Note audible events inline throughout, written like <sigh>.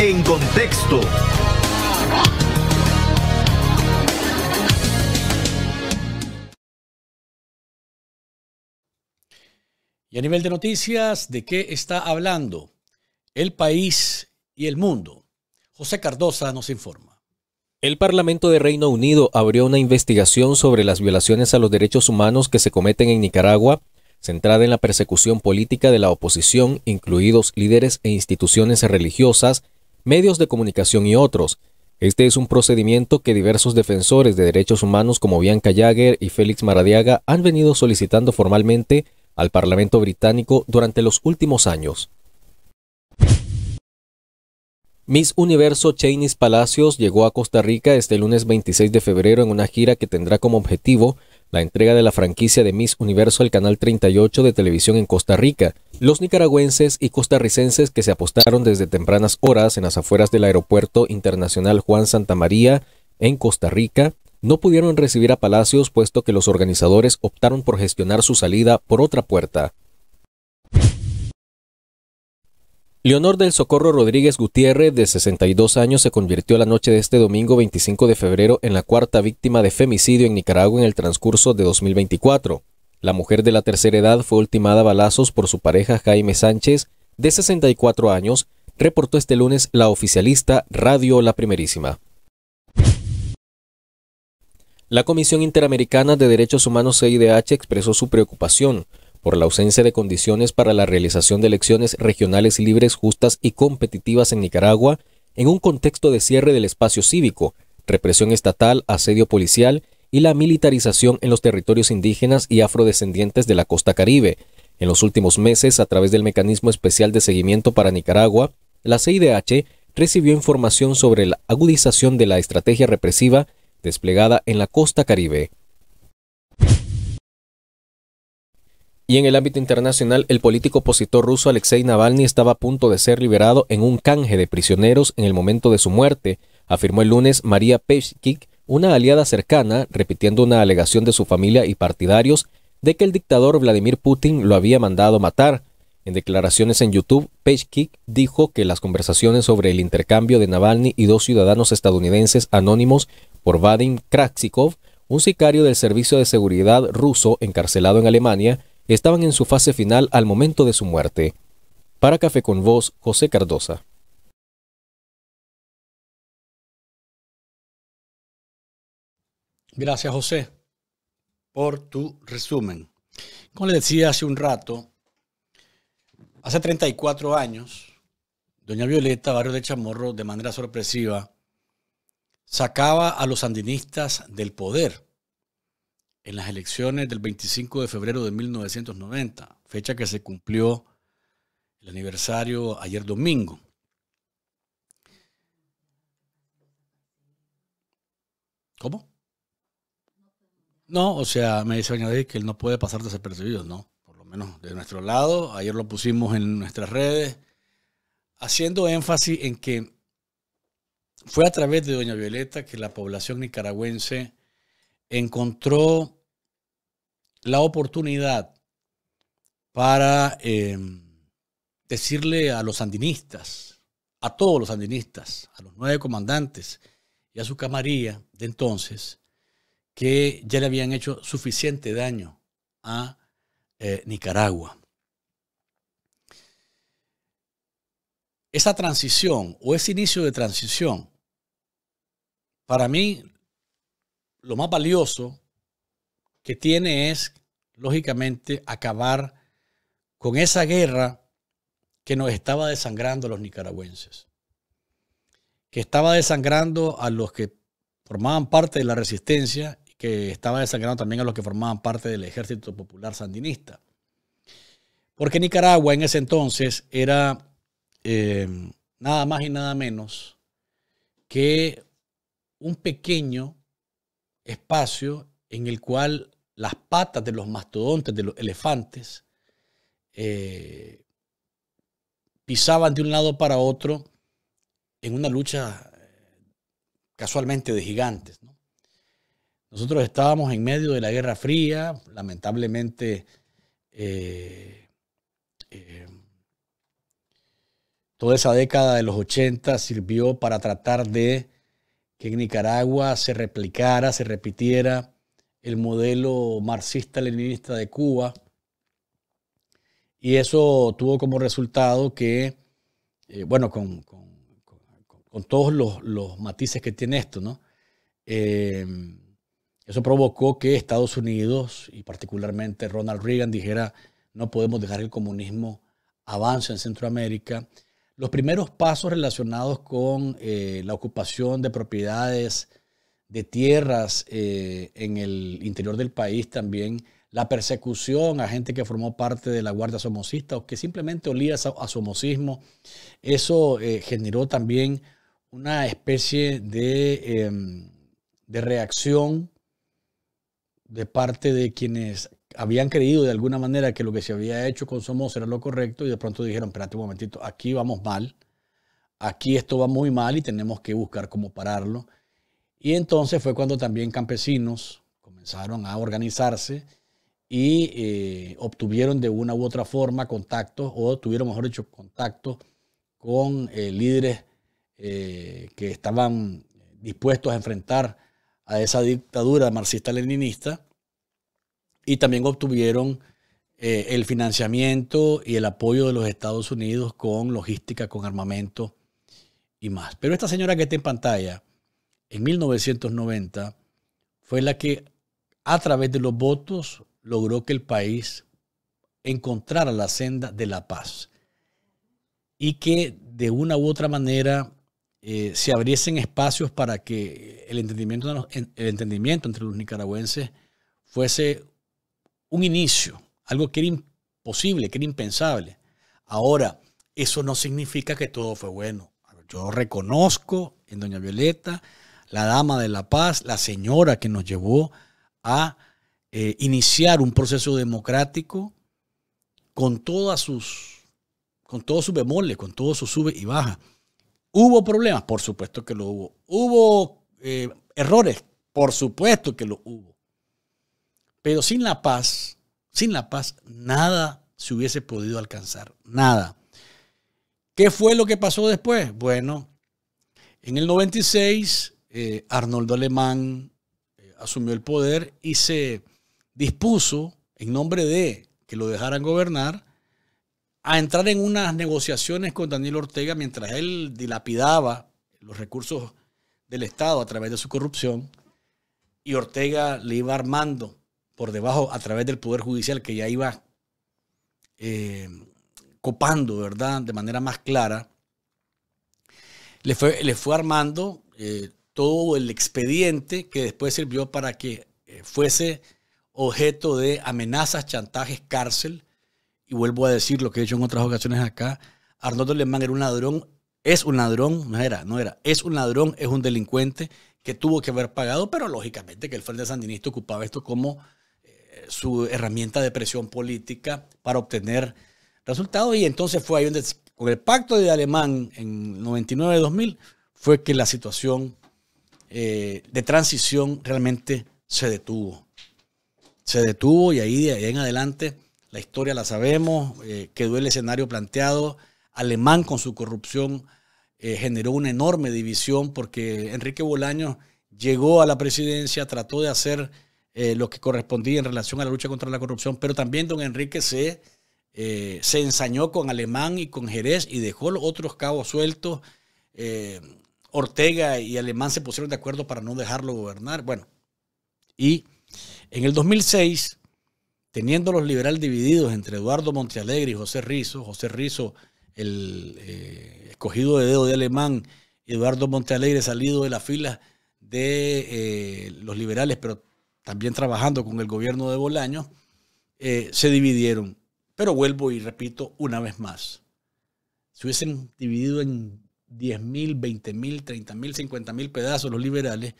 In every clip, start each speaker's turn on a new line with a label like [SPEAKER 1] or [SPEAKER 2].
[SPEAKER 1] En contexto.
[SPEAKER 2] Y a nivel de noticias, ¿de qué está hablando el país y el mundo? José Cardosa nos informa.
[SPEAKER 3] El Parlamento de Reino Unido abrió una investigación sobre las violaciones a los derechos humanos que se cometen en Nicaragua, centrada en la persecución política de la oposición, incluidos líderes e instituciones religiosas, medios de comunicación y otros. Este es un procedimiento que diversos defensores de derechos humanos como Bianca Jagger y Félix Maradiaga han venido solicitando formalmente al Parlamento británico durante los últimos años. Miss Universo Chainis Palacios llegó a Costa Rica este lunes 26 de febrero en una gira que tendrá como objetivo la entrega de la franquicia de Miss Universo al Canal 38 de televisión en Costa Rica. Los nicaragüenses y costarricenses que se apostaron desde tempranas horas en las afueras del Aeropuerto Internacional Juan Santa María en Costa Rica no pudieron recibir a Palacios puesto que los organizadores optaron por gestionar su salida por otra puerta. Leonor del Socorro Rodríguez Gutiérrez, de 62 años, se convirtió la noche de este domingo 25 de febrero en la cuarta víctima de femicidio en Nicaragua en el transcurso de 2024. La mujer de la tercera edad fue ultimada a balazos por su pareja Jaime Sánchez, de 64 años, reportó este lunes la oficialista Radio La Primerísima. La Comisión Interamericana de Derechos Humanos CIDH expresó su preocupación por la ausencia de condiciones para la realización de elecciones regionales libres, justas y competitivas en Nicaragua, en un contexto de cierre del espacio cívico, represión estatal, asedio policial y la militarización en los territorios indígenas y afrodescendientes de la costa caribe. En los últimos meses, a través del Mecanismo Especial de Seguimiento para Nicaragua, la CIDH recibió información sobre la agudización de la estrategia represiva desplegada en la costa caribe. Y en el ámbito internacional, el político opositor ruso Alexei Navalny estaba a punto de ser liberado en un canje de prisioneros en el momento de su muerte, afirmó el lunes María Peshkik, una aliada cercana, repitiendo una alegación de su familia y partidarios de que el dictador Vladimir Putin lo había mandado matar. En declaraciones en YouTube, Peshkik dijo que las conversaciones sobre el intercambio de Navalny y dos ciudadanos estadounidenses anónimos por Vadim Kraksikov, un sicario del Servicio de Seguridad ruso encarcelado en Alemania, estaban en su fase final al momento de su muerte. Para Café con Voz, José Cardosa.
[SPEAKER 1] Gracias, José, por
[SPEAKER 2] tu resumen. Como le decía hace un rato, hace 34 años, doña Violeta, barrio de Chamorro, de manera sorpresiva, sacaba a los sandinistas del poder en las elecciones del 25 de febrero de 1990, fecha que se cumplió el aniversario ayer domingo. ¿Cómo? No, o sea, me dice Doña que él no puede pasar desapercibido, ¿no? Por lo menos de nuestro lado. Ayer lo pusimos en nuestras redes, haciendo énfasis en que fue a través de Doña Violeta que la población nicaragüense encontró la oportunidad para eh, decirle a los sandinistas, a todos los sandinistas, a los nueve comandantes y a su camarilla de entonces, que ya le habían hecho suficiente daño a eh, Nicaragua. Esa transición o ese inicio de transición, para mí lo más valioso que tiene es, lógicamente, acabar con esa guerra que nos estaba desangrando a los nicaragüenses, que estaba desangrando a los que formaban parte de la resistencia y que estaba desangrando también a los que formaban parte del ejército popular sandinista. Porque Nicaragua en ese entonces era eh, nada más y nada menos que un pequeño espacio en el cual las patas de los mastodontes, de los elefantes, eh, pisaban de un lado para otro en una lucha eh, casualmente de gigantes. Nosotros estábamos en medio de la Guerra Fría, lamentablemente eh, toda esa década de los 80 sirvió para tratar de que en Nicaragua se replicara, se repitiera el modelo marxista-leninista de Cuba. Y eso tuvo como resultado que, eh, bueno, con, todos los, matices que tiene esto, ¿no? Em, eso provocó que Estados Unidos y particularmente Ronald Reagan dijera, no podemos dejar que el comunismo avance en Centroamérica los primeros pasos relacionados con eh, la ocupación de propiedades, de tierras eh, en el interior del país también, la persecución a gente que formó parte de la Guardia Somocista o que simplemente olía a, somocismo, eso eh, generó también una especie de, em, de reacción de parte de quienes habían creído de alguna manera que lo que se había hecho con Somoza era lo correcto y de pronto dijeron, espérate un momentito, aquí vamos mal, aquí esto va muy mal y tenemos que buscar cómo pararlo. Y entonces fue cuando también campesinos comenzaron a organizarse y eh, obtuvieron de una u otra forma contactos, o tuvieron, mejor dicho, contactos con eh, líderes eh, que estaban dispuestos a enfrentar a esa dictadura marxista-leninista y también obtuvieron eh, el financiamiento y el apoyo de los Estados Unidos con logística, con armamento y más. Pero esta señora que está en pantalla, en 1990, fue la que a través de los votos logró que el país encontrara la senda de la paz y que de una u otra manera eh, se abriesen espacios para que el entendimiento, el entendimiento entre los nicaragüenses fuese un inicio, algo que era imposible, que era impensable. Ahora, eso no significa que todo fue bueno. Yo reconozco en Doña Violeta, la dama de la paz, la señora que nos llevó a eh, iniciar un proceso democrático con todas sus con todos sus bemoles, con todos sus subes y bajas. ¿Hubo problemas? Por supuesto que lo hubo. ¿Hubo eh, errores? Por supuesto que lo hubo. Pero sin la paz, sin la paz, nada se hubiese podido alcanzar, nada. ¿Qué fue lo que pasó después? Bueno, en el 96, eh, Arnoldo Alemán eh, asumió el poder y se dispuso, en nombre de que lo dejaran gobernar, a entrar en unas negociaciones con Daniel Ortega mientras él dilapidaba los recursos del Estado a través de su corrupción y Ortega le iba armando por debajo a través del Poder Judicial que ya iba eh, copando, ¿verdad? De manera más clara, le fue, le fue armando eh, todo el expediente que después sirvió para que eh, fuese objeto de amenazas, chantajes, cárcel. Y vuelvo a decir lo que he dicho en otras ocasiones acá, Arnoldo Lemán era un ladrón, es un ladrón, no era, no era, es un ladrón, es un delincuente que tuvo que haber pagado, pero lógicamente que el Frente Sandinista ocupaba esto como su herramienta de presión política para obtener resultados. Y entonces fue ahí donde, con el pacto de Alemán en 99-2000, fue que la situación eh, de transición realmente se detuvo. Se detuvo y ahí de ahí en adelante la historia la sabemos, eh, quedó el escenario planteado. Alemán con su corrupción eh, generó una enorme división porque Enrique Bolaño llegó a la presidencia, trató de hacer eh, lo que correspondía en relación a la lucha contra la corrupción, pero también don Enrique se, eh, se ensañó con Alemán y con Jerez y dejó los otros cabos sueltos. Eh, Ortega y Alemán se pusieron de acuerdo para no dejarlo gobernar. Bueno, y en el 2006, teniendo los liberales divididos entre Eduardo Montealegre y José Rizo, José Rizo, el escogido de dedo de Alemán, Eduardo Montealegre salido de la fila de los liberales, pero también trabajando con el gobierno de Bolaño, eh, se dividieron. Pero vuelvo y repito una vez más. Se hubiesen dividido en 10 mil, 30.000, mil, 30 mil, 50 mil pedazos los liberales,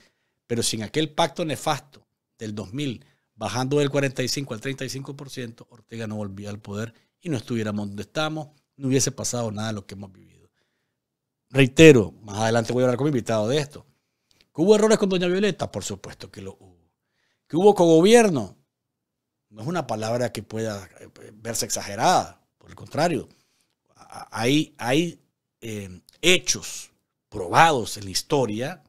[SPEAKER 2] pero sin aquel pacto nefasto del 2000, bajando del 45 al 35%, Ortega no volvía al poder y no estuviéramos donde estamos, no hubiese pasado nada de lo que hemos vivido. Reitero, más adelante voy a hablar con mi invitado de esto. ¿Hubo errores con Doña Violeta? Por supuesto que lo hubo que hubo gobierno? no es una palabra que pueda eh, verse exagerada, por el contrario, hay, hay eh, hechos probados en la historia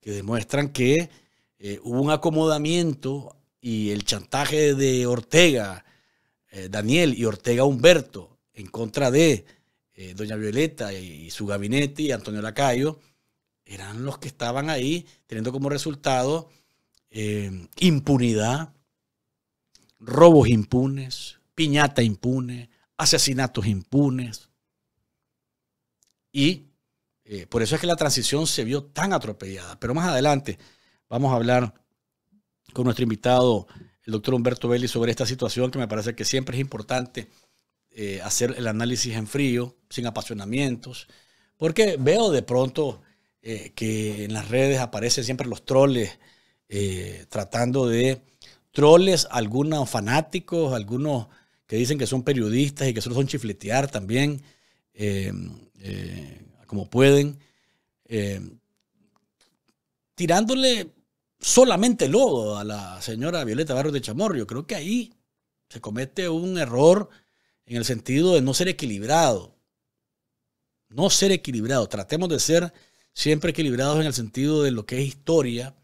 [SPEAKER 2] que demuestran que eh, hubo un acomodamiento y el chantaje de Ortega, Daniel y Ortega Humberto en contra de doña Violeta y, y, su gabinete y Antonio Lacayo, eran los que estaban ahí teniendo como resultado Em, impunidad, robos impunes, piñata impune, asesinatos impunes. Y eh, por eso es que la transición se vio tan atropellada. Pero más adelante vamos a hablar con nuestro invitado, el doctor Humberto Belli, sobre esta situación que me parece que siempre es importante eh, hacer el análisis en frío, sin apasionamientos, porque veo de pronto eh, que en las redes aparecen siempre los troles eh, tratando de troles, algunos fanáticos, algunos que dicen que son periodistas y que solo son chifletear también, eh, eh, como pueden, tirándole solamente lodo a la señora Violeta Barros de Chamorro. Yo creo que ahí se comete un error en el sentido de no ser equilibrado. No ser equilibrado. Tratemos de ser siempre equilibrados en el sentido de lo que es historia,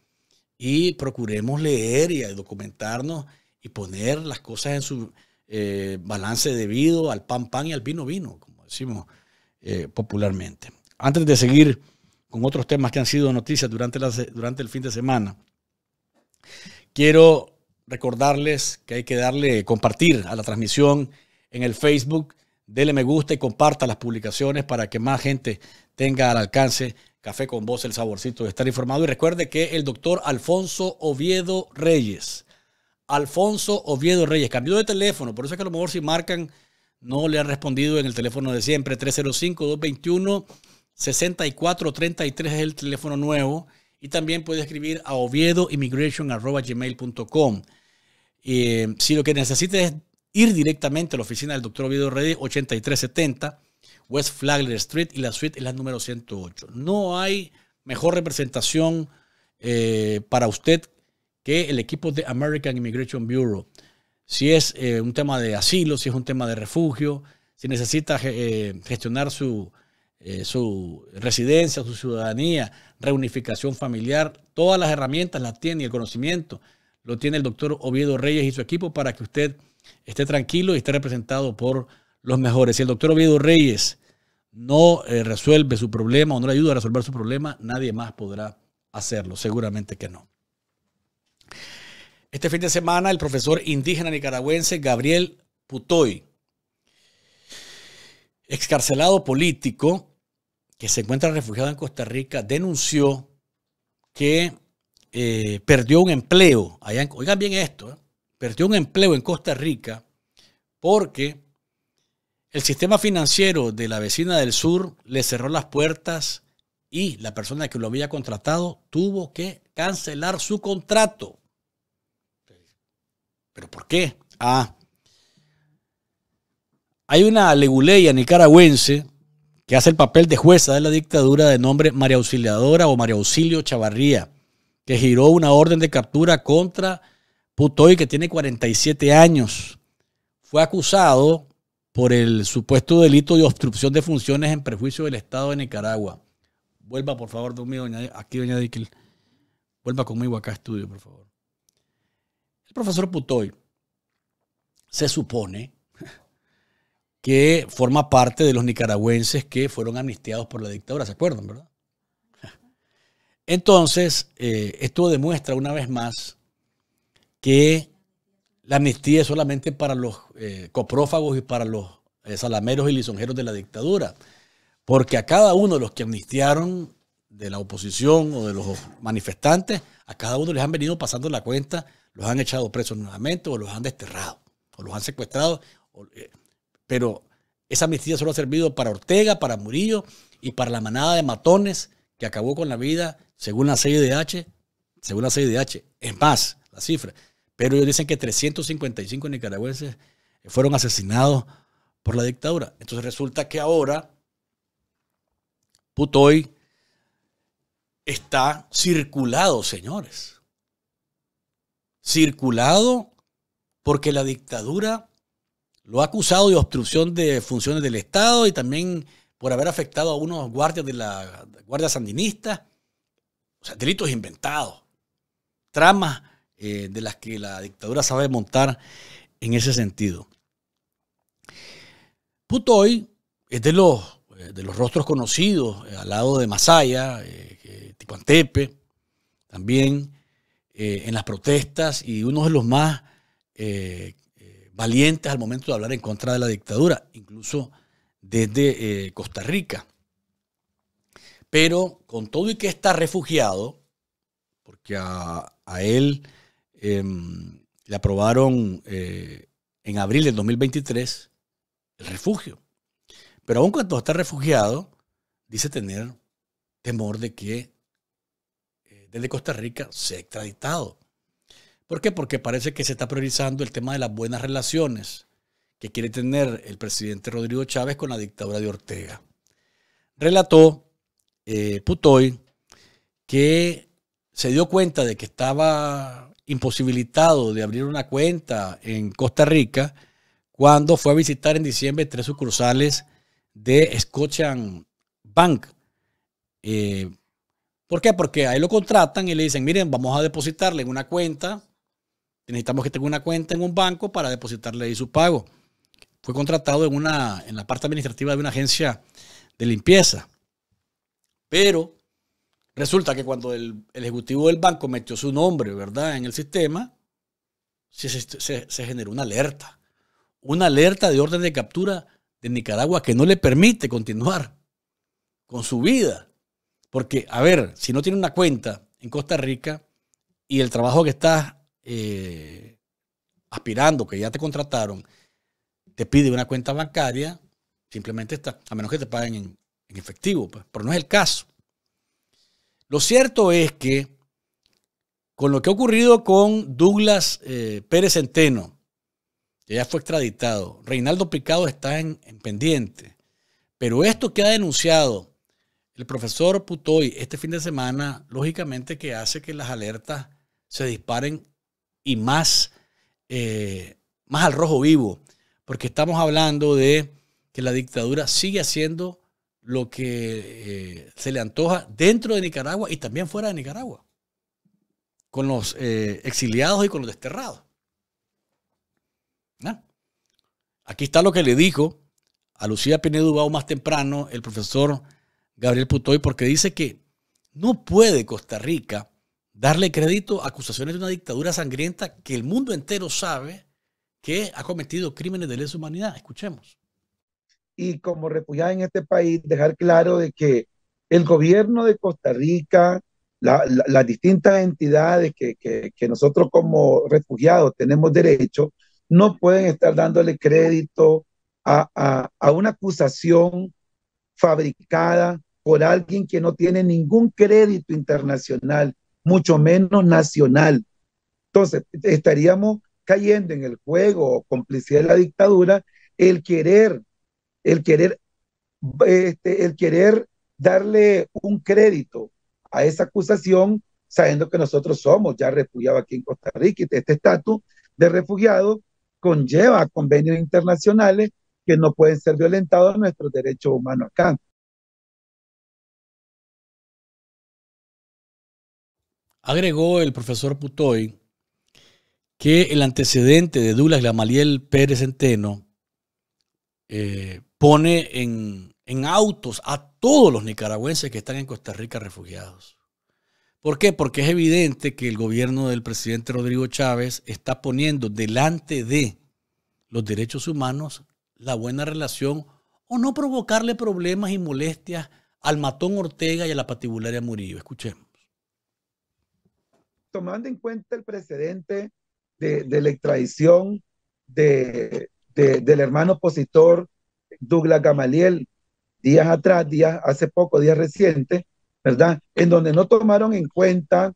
[SPEAKER 2] y procuremos leer y documentarnos y poner las cosas en su eh, balance debido al pan pan y al vino vino, como decimos eh, popularmente. Antes de seguir con otros temas que han sido noticias durante, durante el fin de semana, quiero recordarles que hay que darle compartir a la transmisión en el Facebook, dele me gusta y comparta las publicaciones para que más gente tenga al alcance Café con vos, el saborcito de estar informado. Y recuerde que el doctor Alfonso Oviedo Reyes, Alfonso Oviedo Reyes, cambió de teléfono, por eso es que a lo mejor si marcan no le han respondido en el teléfono de siempre, 305-221-6433 es el teléfono nuevo. Y también puede escribir a OviedoImmigration.com. Eh, si lo que necesita es ir directamente a la oficina del doctor Oviedo Reyes, 8370 West Flagler Street y la suite es la número 108. No hay mejor representación eh, para usted que el equipo de American Immigration Bureau. Si es eh, un tema de asilo, si es un tema de refugio, si necesita eh, gestionar su, su residencia, su ciudadanía, reunificación familiar, todas las herramientas las tiene y el conocimiento lo tiene el doctor Oviedo Reyes y su equipo para que usted esté tranquilo y esté representado por los mejores. Si el doctor Oviedo Reyes no eh, resuelve su problema o no le ayuda a resolver su problema, nadie más podrá hacerlo. Seguramente que no. Este fin de semana, el profesor indígena nicaragüense Gabriel Putoy, excarcelado político que se encuentra refugiado en Costa Rica, denunció que eh, perdió un empleo. oigan bien esto, ¿eh? perdió un empleo en Costa Rica porque el sistema financiero de la vecina del sur le cerró las puertas y la persona que lo había contratado tuvo que cancelar su contrato. ¿Pero por qué? Ah, hay una leguleya nicaragüense que hace el papel de jueza de la dictadura de nombre María Auxiliadora o María Auxilio Chavarría, que giró una orden de captura contra Putoy, que tiene 47 años. Fue acusado por el supuesto delito de obstrucción de funciones en prejuicio del Estado de Nicaragua. Vuelva, por favor, Domingo, aquí, doña Dickel. Vuelva conmigo acá a estudio, por favor. El profesor Putoy se supone <laughs> que forma parte de los nicaragüenses que fueron amnistiados por la dictadura, ¿se acuerdan, verdad? <laughs> Entonces, eh, esto demuestra una vez más que la amnistía es solamente para los eh, coprófagos y para los eh, salameros y lisonjeros de la dictadura, porque a cada uno de los que amnistiaron de la oposición o de los manifestantes, a cada uno les han venido pasando la cuenta, los han echado presos nuevamente o los han desterrado o los han secuestrado. Eh, pero esa amnistía solo ha servido para Ortega, para Murillo y para la manada de matones que acabó con la vida, según la CIDH, según la CIDH, es más, la cifra, pero ellos dicen que 355 nicaragüenses fueron asesinados por la dictadura. Entonces resulta que ahora Putoy está circulado, señores. Circulado porque la dictadura lo ha acusado de obstrucción de funciones del Estado y también por haber afectado a unos guardias de la Guardia Sandinista. O sea, delitos inventados, tramas eh, de las que la dictadura sabe montar en ese sentido. Putoy es de los, eh, rostros conocidos, eh, al lado de Masaya, eh, Ticuantepe, también en las protestas y uno de los más valientes al momento de hablar en contra de la dictadura, incluso desde Costa Rica. Pero con todo y que está refugiado, porque a él Em, le aprobaron eh, en abril del 2023 el refugio. Pero aún cuando está refugiado, dice tener temor de que eh, desde Costa Rica sea extraditado. ¿Por qué? Porque parece que se está priorizando el tema de las buenas relaciones que quiere tener el presidente Rodrigo Chávez con la dictadura de Ortega. Relató eh, Putoy que se dio cuenta de que estaba imposibilitado de abrir una cuenta en Costa Rica cuando fue a visitar en diciembre tres sucursales de Scotiabank Bank. Eh, ¿Por qué? Porque ahí lo contratan y le dicen, miren, vamos a depositarle en una cuenta, necesitamos que tenga una cuenta en un banco para depositarle ahí su pago. Fue contratado en, una, en la parte administrativa de una agencia de limpieza. Pero Resulta que cuando el, ejecutivo del banco metió su nombre, ¿verdad?, en el sistema, se, se, generó una alerta. Una alerta de orden de captura de Nicaragua que no le permite continuar con su vida. Porque, a ver, si no tiene una cuenta en Costa Rica y el trabajo que estás eh, aspirando, que ya te contrataron, te pide una cuenta bancaria, simplemente está, a menos que te paguen en, efectivo, pues. pero no es el caso. Lo cierto es que con lo que ha ocurrido con Douglas eh, Pérez Centeno, que ya fue extraditado, Reinaldo Picado está en, pendiente, pero esto que ha denunciado el profesor Putoy este fin de semana, lógicamente que hace que las alertas se disparen y más, eh, más al rojo vivo, porque estamos hablando de que la dictadura sigue haciendo lo que eh, se le antoja dentro de Nicaragua y también fuera de Nicaragua, con los eh, exiliados y con los desterrados. ¿Ah? Aquí está lo que le dijo a Lucía Pinedo Ubao más temprano el profesor Gabriel Putoy, porque dice que no puede Costa Rica darle crédito a acusaciones de una dictadura sangrienta que el mundo entero sabe que ha cometido crímenes de lesa humanidad. Escuchemos y como refugiada en este
[SPEAKER 4] país, dejar claro de que el gobierno de Costa Rica, las distintas entidades que, nosotros como refugiados tenemos derecho, no pueden estar dándole crédito a, a una acusación fabricada por alguien que no tiene ningún crédito internacional, mucho menos nacional. Entonces, estaríamos cayendo en el juego o complicidad de la dictadura el querer el querer, este, el querer darle un crédito a esa acusación, sabiendo que nosotros somos ya refugiados aquí en Costa Rica y este estatus de refugiado
[SPEAKER 1] conlleva convenios internacionales que no pueden ser violentados nuestros derechos humanos acá.
[SPEAKER 2] Agregó el profesor Putoy que el antecedente de Douglas Gamaliel Pérez Centeno eh, pone en, autos a todos los nicaragüenses que están en Costa Rica refugiados. ¿Por qué? Porque es evidente que el gobierno del presidente Rodrigo Chávez está poniendo delante de los derechos humanos la buena relación o no provocarle problemas y molestias al matón Ortega y a la patibularia Murillo. Escuchemos.
[SPEAKER 4] Tomando en cuenta el precedente
[SPEAKER 2] de, la extradición
[SPEAKER 4] del hermano opositor Douglas Gamaliel días atrás, días hace poco, días recientes, ¿verdad? En donde no tomaron en cuenta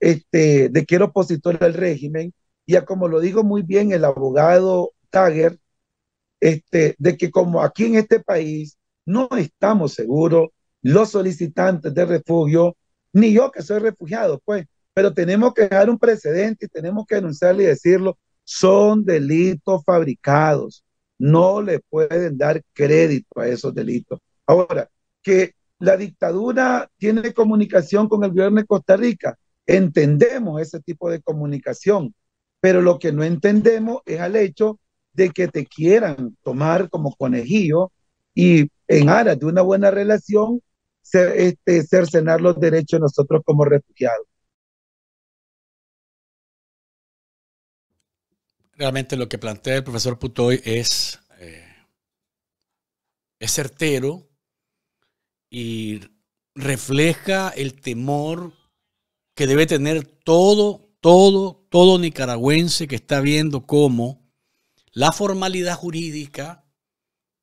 [SPEAKER 4] este, de que era opositor al régimen, y como lo digo muy bien el abogado Tagger, este, de que como aquí en este país no estamos seguros los solicitantes de refugio, ni yo que soy refugiado, pues, pero tenemos que dejar un precedente y tenemos que anunciarle y decirlo, son delitos fabricados, no le pueden dar crédito a esos delitos. Ahora, que la dictadura tiene comunicación con el gobierno de Costa Rica, entendemos ese tipo de comunicación, pero lo que no entendemos es al hecho de que te quieran tomar como conejillo y en aras de una buena relación, este, cercenar los derechos de nosotros como refugiados.
[SPEAKER 1] realmente lo que
[SPEAKER 2] plantea el profesor Putoy es, eh, es certero y refleja el temor que debe tener todo, todo, todo nicaragüense que está viendo cómo la formalidad jurídica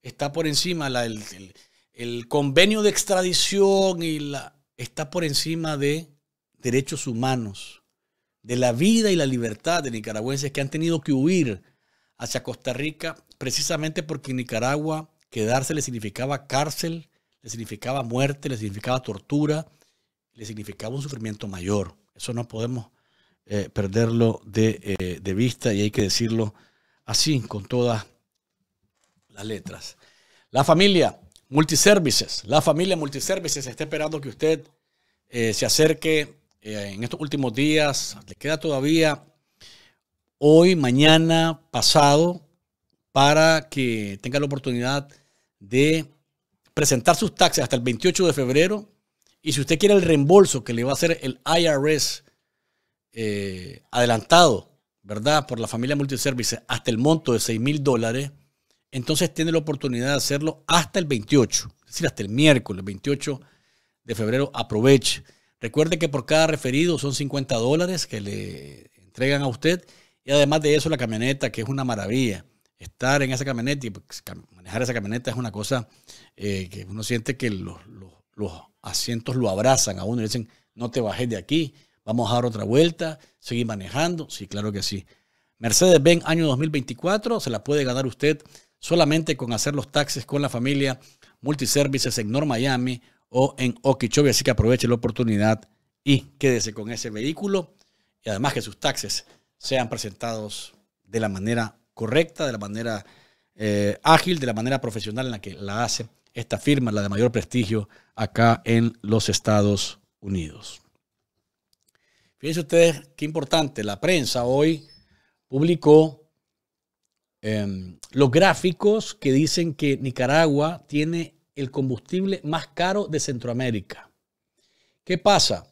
[SPEAKER 2] está por encima, el, convenio de extradición y la, está por encima de derechos humanos de la vida y la libertad de nicaragüenses que han tenido que huir hacia Costa Rica precisamente porque en Nicaragua quedarse le significaba cárcel, le significaba muerte, le significaba tortura, le significaba un sufrimiento mayor. Eso no podemos eh, perderlo eh, de, vista y hay que decirlo así, con todas las letras. La familia Multiservices, la familia Multiservices está esperando que usted eh, se acerque eh, en estos últimos días, le queda todavía hoy, mañana, pasado, para que tenga la oportunidad de presentar sus taxes hasta el 28 de febrero. Y si usted quiere el reembolso que le va a hacer el IRS eh, adelantado, ¿verdad? Por la familia multiservices, hasta el monto de 6 mil dólares, entonces tiene la oportunidad de hacerlo hasta el 28, es decir, hasta el miércoles 28 de febrero. Aproveche. Recuerde que por cada referido son 50 dólares que le entregan a usted y además de eso la camioneta, que es una maravilla. Estar en esa camioneta y pues, manejar esa camioneta es una cosa eh, que uno siente que los, asientos lo abrazan a uno y dicen, no te bajes de aquí, vamos a dar otra vuelta, seguir manejando. Sí, claro que sí. Mercedes-Benz año 2024 se la puede ganar usted solamente con hacer los taxes con la familia Multiservices en North Miami o en Okeechobee. Así que aproveche la oportunidad y quédese con ese vehículo. Y además que sus taxes sean presentados de la manera correcta, de la manera eh, ágil, de la manera profesional en la que la hace esta firma, la de mayor prestigio acá en los Estados Unidos. Fíjense ustedes qué importante, la prensa hoy publicó em, los gráficos que dicen que Nicaragua tiene el combustible más caro de Centroamérica. ¿Qué pasa?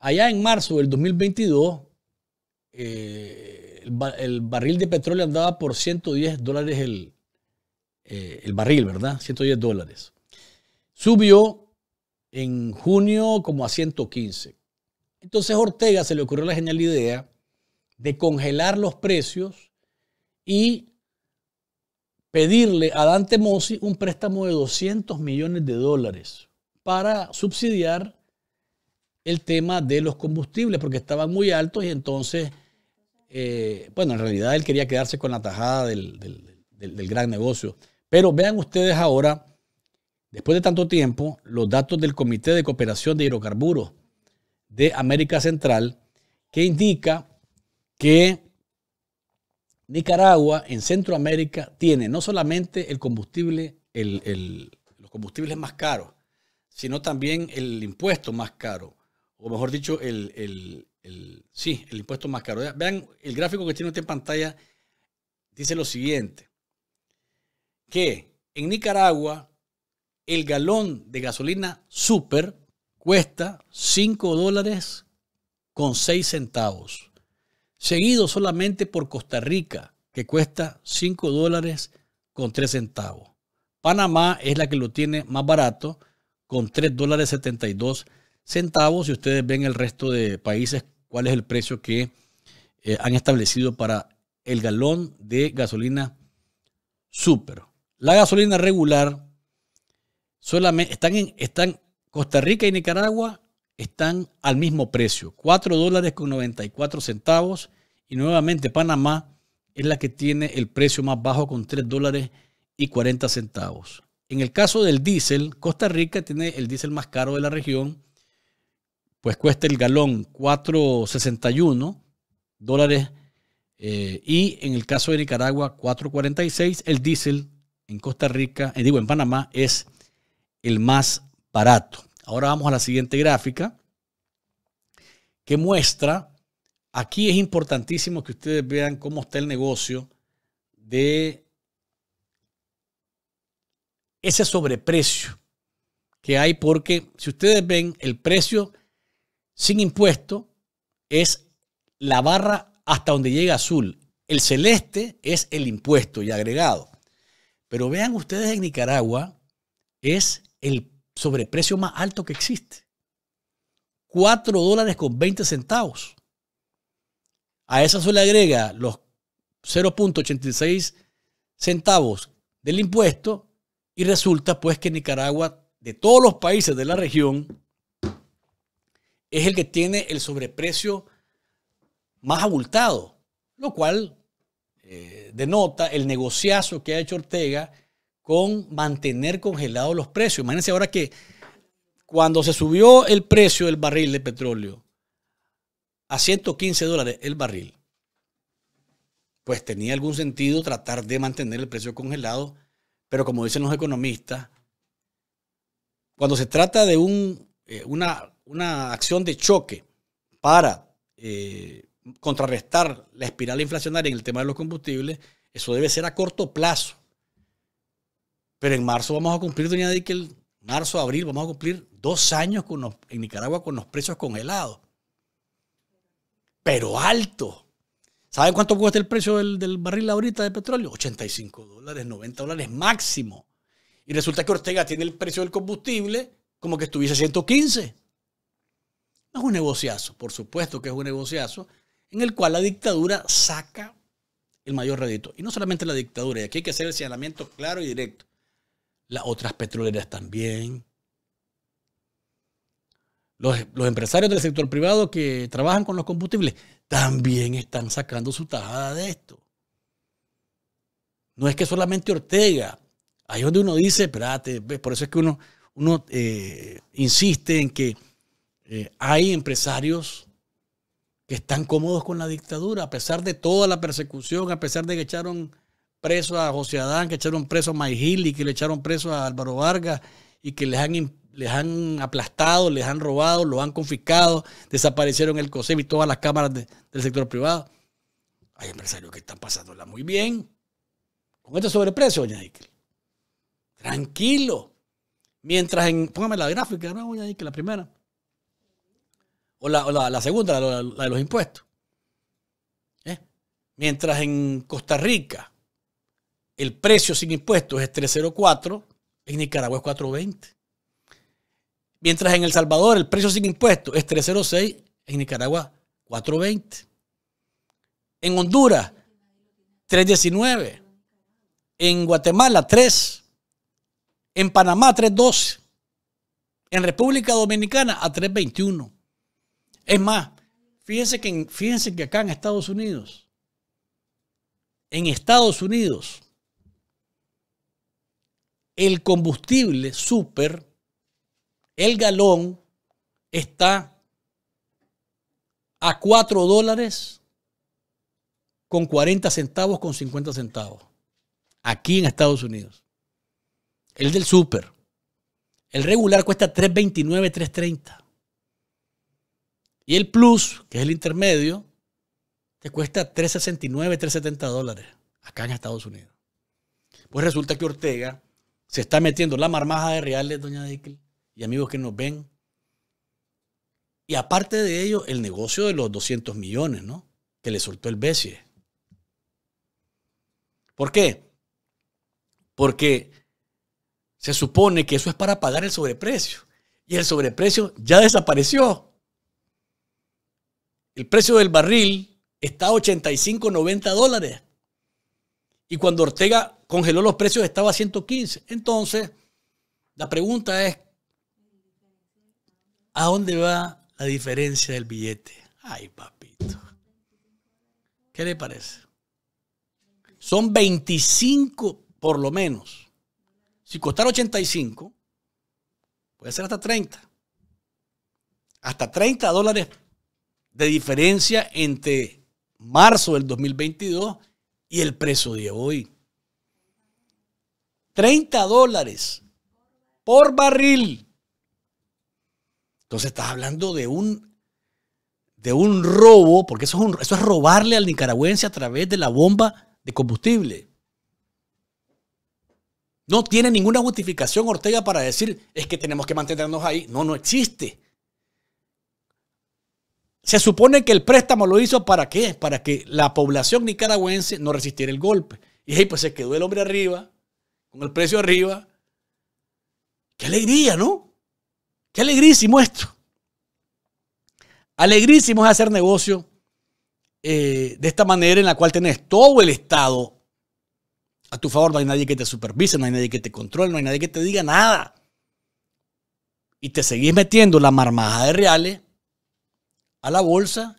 [SPEAKER 2] Allá en marzo del 2022, eh, el, barril de petróleo andaba por 110 dólares el, eh, el barril, ¿verdad? 110 dólares. Subió en junio como a 115. Entonces Ortega se le ocurrió la genial idea de congelar los precios y pedirle a Dante Mossi un préstamo de 200 millones de dólares para subsidiar el tema de los combustibles, porque estaban muy altos y entonces, eh, bueno, en realidad él quería quedarse con la tajada del gran negocio. Pero vean ustedes ahora, después de tanto tiempo, los datos del Comité de Cooperación de Hidrocarburos de América Central, que indica que Nicaragua en Centroamérica tiene no solamente el combustible, los combustibles más caros, sino también el impuesto más caro, o mejor dicho, el, sí, el impuesto más caro. Vean el gráfico que tiene usted en pantalla, dice lo siguiente, que en Nicaragua el galón de gasolina super cuesta 5 dólares con 6 centavos seguido solamente por Costa Rica, que cuesta 5 dólares con 3 centavos. Panamá es la que lo tiene más barato, con 3 dólares 72 centavos. Y ustedes ven el resto de países cuál es el precio que eh, han establecido para el galón de gasolina super. La gasolina regular solamente están en están Costa Rica y Nicaragua están al mismo precio, 4 dólares con 94 centavos. Y nuevamente Panamá es la que tiene el precio más bajo con 3 dólares y 40 centavos. En el caso del diésel, Costa Rica tiene el diésel más caro de la región, pues cuesta el galón 4.61 dólares eh, y en el caso de Nicaragua 4.46. El diésel en Costa Rica, eh, digo en Panamá, es el más barato. Ahora vamos a la siguiente gráfica que muestra, aquí es importantísimo que ustedes vean cómo está el negocio de ese sobreprecio que hay, porque si ustedes ven, el precio sin impuesto es la barra hasta donde llega azul. El celeste es el impuesto y agregado. Pero vean ustedes en Nicaragua, es el sobreprecio más alto que existe. 4 dólares con 20 centavos. A eso se le agrega los 0.86 centavos del impuesto y resulta pues que Nicaragua, de todos los países de la región, es el que tiene el sobreprecio más abultado, lo cual eh, denota el negociazo que ha hecho Ortega con mantener congelados los precios. Imagínense ahora que cuando se subió el precio del barril de petróleo a 115 dólares el barril, pues tenía algún sentido tratar de mantener el precio congelado, pero como dicen los economistas, cuando se trata de un, eh, una, acción de choque para eh, contrarrestar la espiral inflacionaria en el tema de los combustibles, eso debe ser a corto plazo. Pero en marzo vamos a cumplir, doña el marzo, abril, vamos a cumplir dos años con en Nicaragua con los precios congelados. Pero alto. ¿Saben cuánto cuesta el precio del, barril ahorita de petróleo? 85 dólares, 90 dólares máximo. Y resulta que Ortega tiene el precio del combustible como que estuviese 115. Es un negociazo, por supuesto que es un negociazo, en el cual la dictadura saca el mayor rédito. Y no solamente la dictadura, y aquí hay que hacer el señalamiento claro y directo las otras petroleras también. Los, empresarios del sector privado que trabajan con los combustibles también están sacando su tajada de esto. No es que solamente Ortega. Ahí es donde uno dice, espérate, por eso es que uno, uno eh, insiste en que eh, hay empresarios que están cómodos con la dictadura, a pesar de toda la persecución, a pesar de que echaron preso a José Adán, que echaron preso a Mayhill y que le echaron preso a Álvaro Vargas y que les han, les han aplastado, les han robado, lo han confiscado, desaparecieron el COSEB y todas las cámaras del sector privado. Hay empresarios que están pasándola muy bien. Con este sobreprecio, doña Tranquilo. Mientras en. Póngame la gráfica, ¿no, doña La primera. O la, segunda, la, de los impuestos. ¿Eh? Mientras en Costa Rica el precio sin impuestos es 304, en Nicaragua es 420. Mientras en El Salvador el precio sin impuestos es 306, en Nicaragua 420. En Honduras 319. En Guatemala 3. En Panamá 312. En República Dominicana a 321. Es más, fíjense que, fíjense que acá en Estados Unidos, en Estados Unidos, el combustible súper, el galón, está a 4 dólares con 40 centavos, con 50 centavos, aquí en Estados Unidos. El del súper. El regular cuesta 3.29, 3.30. Y el plus, que es el intermedio, te cuesta 3.69, 3.70 dólares acá en Estados Unidos. Pues resulta que Ortega se está metiendo la marmaja de reales, doña Dickel, y amigos que nos ven. Y aparte de ello, el negocio de los 200 millones, ¿no? Que le soltó el BCE. ¿Por qué? Porque se supone que eso es para pagar el sobreprecio. Y el sobreprecio ya desapareció. El precio del barril está a 85, 90 dólares. Y cuando Ortega congeló los precios estaba a 115. Entonces, la pregunta es, ¿a dónde va la diferencia del billete? Ay, papito. ¿Qué le parece? Son 25 por lo menos. Si costara 85, puede ser hasta 30. Hasta 30 dólares de diferencia entre marzo del 2022 y el precio de hoy, 30 dólares por barril. Entonces estás hablando de un, de un robo, porque eso es, un, eso es robarle al nicaragüense a través de la bomba de combustible. No tiene ninguna justificación Ortega para decir, es que tenemos que mantenernos ahí. No, no existe. Se supone que el préstamo lo hizo para qué? Para que la población nicaragüense no resistiera el golpe. Y ahí pues se quedó el hombre arriba, con el precio arriba. Qué alegría, ¿no? Qué alegrísimo esto. Alegrísimo es hacer negocio eh, de esta manera en la cual tenés todo el Estado a tu favor. No hay nadie que te supervise, no hay nadie que te controle, no hay nadie que te diga nada. Y te seguís metiendo la marmada de reales a la bolsa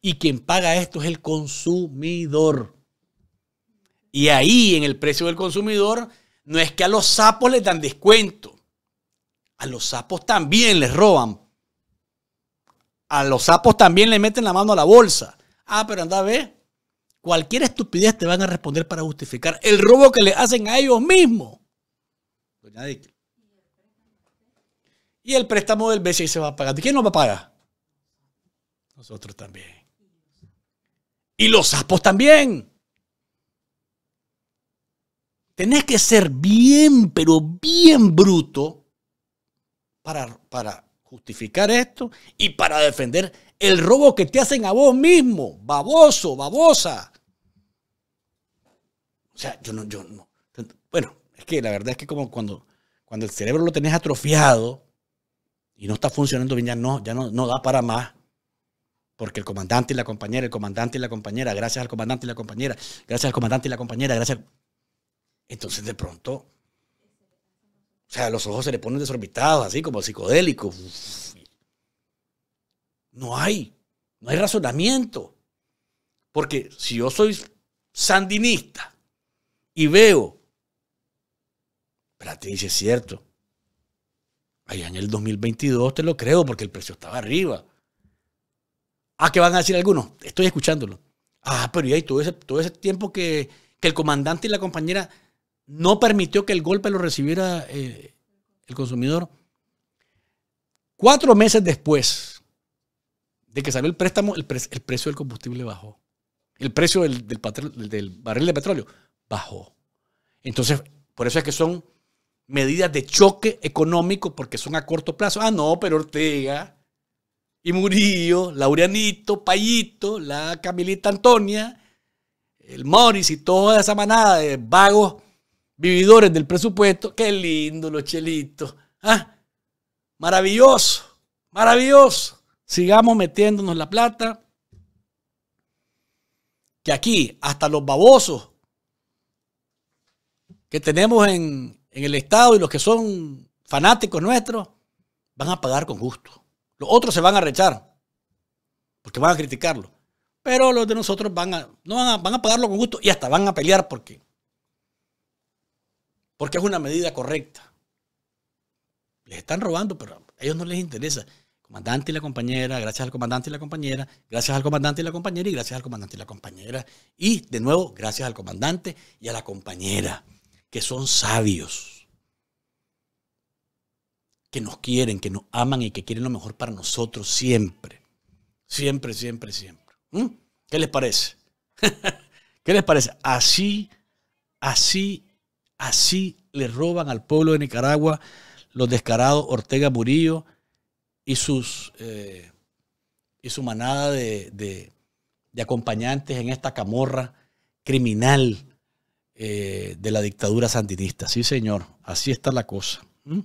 [SPEAKER 2] y quien paga esto es el consumidor. Y ahí en el precio del consumidor no es que a los sapos les dan descuento. A los sapos también les roban. A los sapos también le meten la mano a la bolsa. Ah, pero anda a ver. Cualquier estupidez te van a responder para justificar el robo que le hacen a ellos mismos. Y el préstamo del BCI se va a pagar. quién no va a pagar? Nosotros también. Y los sapos también. Tenés que ser bien, pero bien bruto para, para justificar esto y para defender el robo que te hacen a vos mismo, baboso, babosa. O sea, yo no, yo no. Bueno, es que la verdad es que como cuando, cuando el cerebro lo tenés atrofiado y no está funcionando bien, ya no, ya no, no da para más porque el comandante y la compañera, el comandante y la compañera, gracias al comandante y la compañera, gracias al comandante y la compañera, gracias. Entonces de pronto, o sea, los ojos se le ponen desorbitados, así como psicodélicos. No hay, no hay razonamiento. Porque si yo soy sandinista y veo, ti dice cierto, allá en el 2022 te lo creo porque el precio estaba arriba. Ah, ¿qué van a decir algunos? Estoy escuchándolo. Ah, pero y ahí todo ese, todo ese tiempo que, el comandante y la compañera no permitió que el golpe lo recibiera eh, el consumidor. Cuatro meses después de que salió el préstamo, el, precio del combustible bajó. El precio del, del, barril de petróleo bajó. Entonces, por eso es que son medidas de choque económico porque son a corto plazo. Ah, no, pero Ortega y Murillo, Laureanito, Payito, la Camilita Antonia, el Morris y toda esa manada de vagos vividores del presupuesto. Qué lindo los chelitos. ¿Ah? Maravilloso, maravilloso. Sigamos metiéndonos la plata. Que aquí, hasta los babosos que tenemos en, en el Estado y los que son fanáticos nuestros, van a pagar con gusto. Los otros se van a rechar, porque van a criticarlo. Pero los de nosotros van a, no van a, pagarlo con gusto y hasta van a pelear porque, porque es una medida correcta. Les están robando, pero a ellos no les interesa. Comandante y la compañera, gracias al comandante y la compañera, gracias al comandante y la compañera y gracias al comandante y la compañera. Y de nuevo, gracias al comandante y a la compañera, que son sabios que nos quieren, que nos aman y que quieren lo mejor para nosotros siempre. Siempre, siempre, siempre. ¿Mm? ¿Qué les parece? <laughs> ¿Qué les parece? Así, así, así le roban al pueblo de Nicaragua los descarados Ortega Murillo y sus eh, y su manada de, acompañantes en esta camorra criminal eh, de la dictadura sandinista. Sí, señor, así está la cosa. ¿Mm?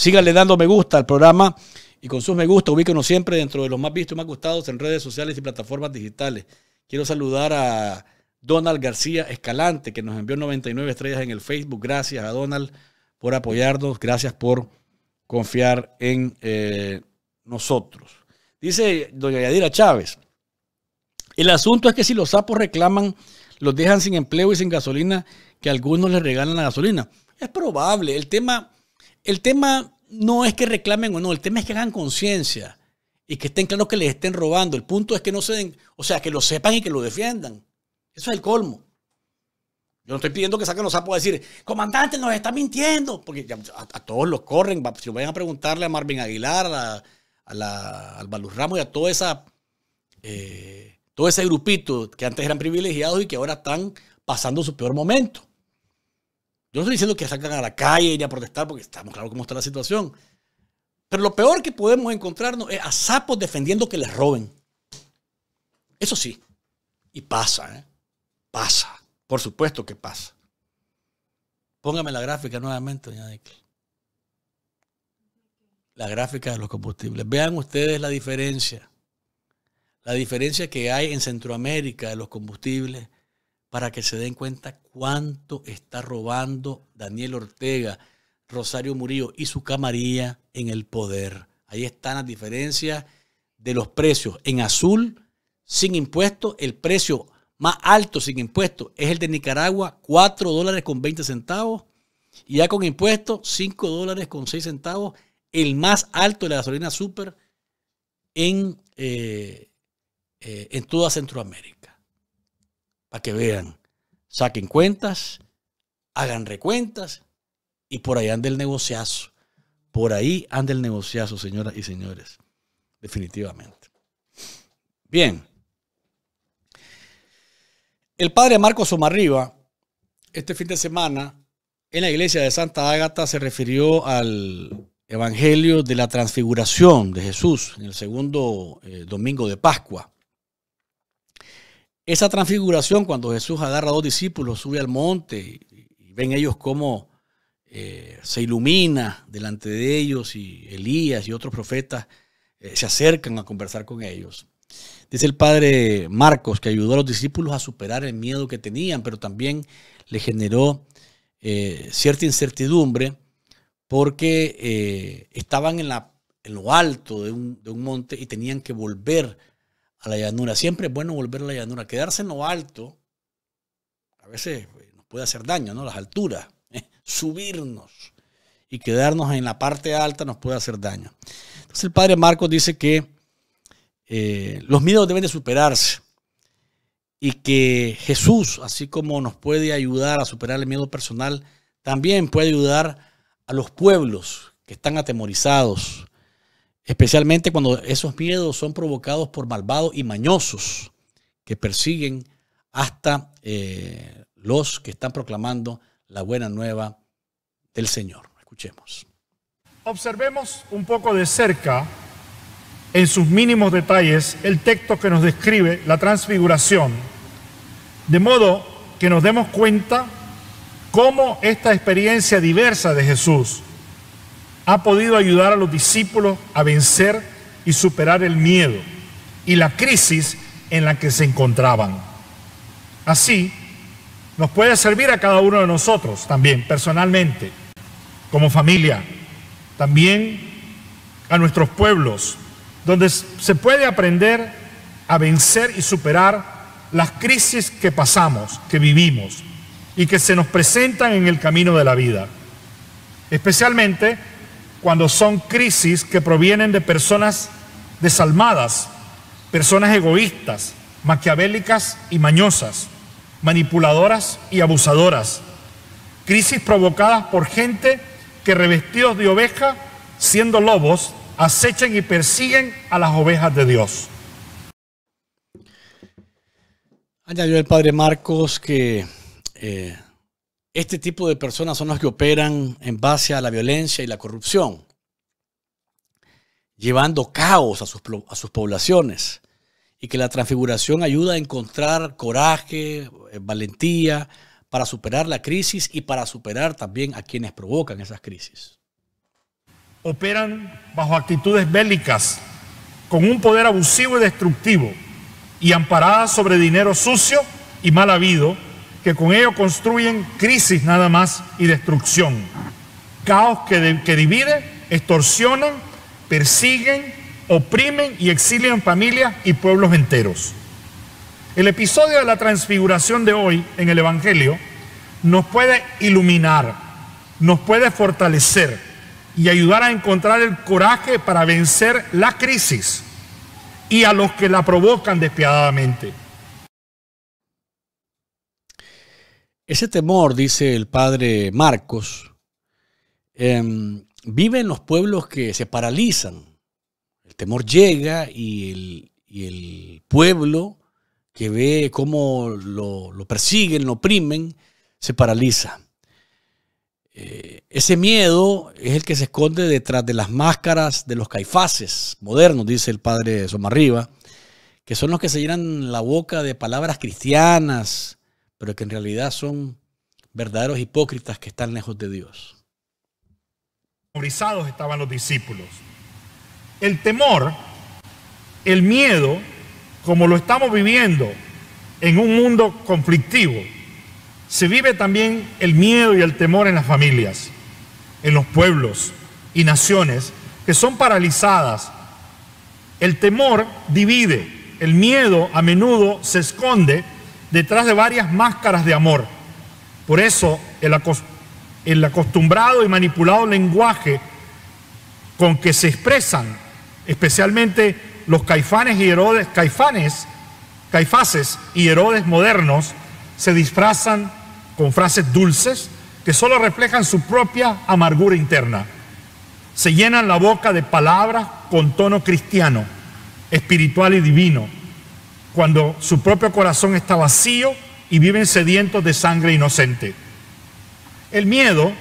[SPEAKER 2] Síganle dando me gusta al programa y con sus me gusta ubíquenos siempre dentro de los más vistos y más gustados en redes sociales y plataformas digitales. Quiero saludar a Donald García Escalante, que nos envió 99 estrellas en el Facebook. Gracias a Donald por apoyarnos, gracias por confiar en eh, nosotros. Dice doña Yadira Chávez, el asunto es que si los sapos reclaman, los dejan sin empleo y sin gasolina, que algunos les regalan la gasolina. Es probable, el tema el tema no es que reclamen o no, el tema es que hagan conciencia y que estén claros que les estén robando. El punto es que no se den, o sea, que lo sepan y que lo defiendan. Eso es el colmo. Yo no estoy pidiendo que saquen los sapos a decir, comandante, nos está mintiendo, porque a, todos los corren. Si lo vayan a preguntarle a Marvin Aguilar, a, al Ramos y a toda esa, eh, todo ese grupito que antes eran privilegiados y que ahora están pasando su peor momento. Yo no estoy diciendo que salgan a la calle y a protestar porque estamos claros cómo está la situación. Pero lo peor que podemos encontrarnos es a sapos defendiendo que les roben. Eso sí. Y pasa, ¿eh? Pasa. Por supuesto que pasa. Póngame la gráfica nuevamente, doña La gráfica de los combustibles. Vean ustedes la diferencia. La diferencia que hay en Centroamérica de los combustibles para que se den cuenta cuánto está robando Daniel Ortega, Rosario Murillo y su camarilla en el poder. Ahí están las diferencias de los precios. En azul, sin impuestos, el precio más alto sin impuestos es el de Nicaragua, 4 dólares con 20 centavos. Y ya con impuestos, 5 dólares con 6 centavos. El más alto de la gasolina super en, eh, eh, en toda Centroamérica para que vean, saquen cuentas, hagan recuentas y por ahí anda el negociazo. Por ahí anda el negociazo, señoras y señores. Definitivamente. Bien. El padre Marcos Somarriba, este fin de semana, en la iglesia de Santa Ágata se refirió al Evangelio de la Transfiguración de Jesús en el segundo eh, domingo de Pascua. Esa transfiguración, cuando Jesús agarra a dos discípulos, sube al monte y ven ellos cómo eh, se ilumina delante de ellos y Elías y otros profetas eh, se acercan a conversar con ellos. Dice el padre Marcos que ayudó a los discípulos a superar el miedo que tenían, pero también le generó eh, cierta incertidumbre porque estaban en, lo alto de un, de un, monte y tenían que volver a la llanura. Siempre es bueno volver a la llanura. Quedarse en lo alto a veces eh, nos puede hacer daño, ¿no? Las alturas. ¿eh? Subirnos y quedarnos en la parte alta nos puede hacer daño. Entonces el padre Marcos dice que eh, los miedos deben de superarse y que Jesús, así como nos puede ayudar a superar el miedo personal, también puede ayudar a los pueblos que están atemorizados, especialmente cuando esos miedos son provocados por malvados y mañosos que persiguen hasta eh, los que están proclamando la buena nueva del Señor. Escuchemos.
[SPEAKER 5] Observemos un poco de cerca, en sus mínimos detalles, el texto que nos describe la transfiguración, de modo que nos demos cuenta cómo esta experiencia diversa de Jesús ha podido ayudar a los discípulos a vencer y superar el miedo y la crisis en la que se encontraban. Así, nos puede servir a cada uno de nosotros también, personalmente, como familia, también a nuestros pueblos, donde se puede aprender a vencer y superar las crisis que pasamos, que vivimos y que se nos presentan en el camino de la vida. Especialmente cuando son crisis que provienen de personas desalmadas, personas egoístas, maquiavélicas y mañosas, manipuladoras y abusadoras. Crisis provocadas por gente que revestidos de oveja, siendo lobos, acechan y persiguen a las ovejas de Dios.
[SPEAKER 2] Añadió el padre Marcos que eh, este tipo de personas son las que operan en base a la violencia y la corrupción, llevando caos a sus, a sus poblaciones, y que la transfiguración ayuda a encontrar coraje, eh, valentía para superar la crisis y para superar también a quienes provocan esas crisis.
[SPEAKER 5] Operan bajo actitudes bélicas, con un poder abusivo y destructivo, y amparadas sobre dinero sucio y mal habido que con ello construyen crisis nada más y destrucción. Caos que, divide, extorsionan, persiguen, oprimen y exilian familias y pueblos enteros. El episodio de la transfiguración de hoy en el Evangelio nos puede iluminar, nos puede fortalecer y ayudar a encontrar el coraje para vencer la crisis y a los que la provocan despiadadamente. Ese temor,
[SPEAKER 2] dice el padre Marcos, em, vive en los pueblos que se paralizan. El temor llega y el, pueblo que ve cómo lo, persiguen, lo oprimen, se paraliza. Eh, ese miedo es el que se esconde detrás de las máscaras de los caifaces modernos, dice el padre Somarriba, que son los que se llenan la boca de palabras cristianas, pero que en realidad son verdaderos hipócritas que están lejos de Dios.
[SPEAKER 5] estaban los discípulos. El temor, el miedo, como lo estamos viviendo en un mundo conflictivo, se vive también el miedo y el temor en las familias, en los pueblos y naciones que son paralizadas. El temor divide, el miedo a menudo se esconde detrás de varias máscaras de amor. Por eso el, acostumbrado y manipulado lenguaje con que se expresan, especialmente los caifanes y herodes, caifanes, caifaces y herodes modernos, se disfrazan con frases dulces que solo reflejan su propia amargura interna. Se llenan la boca de palabras con tono cristiano, espiritual y divino cuando su propio corazón está vacío y viven sedientos de sangre inocente. El miedo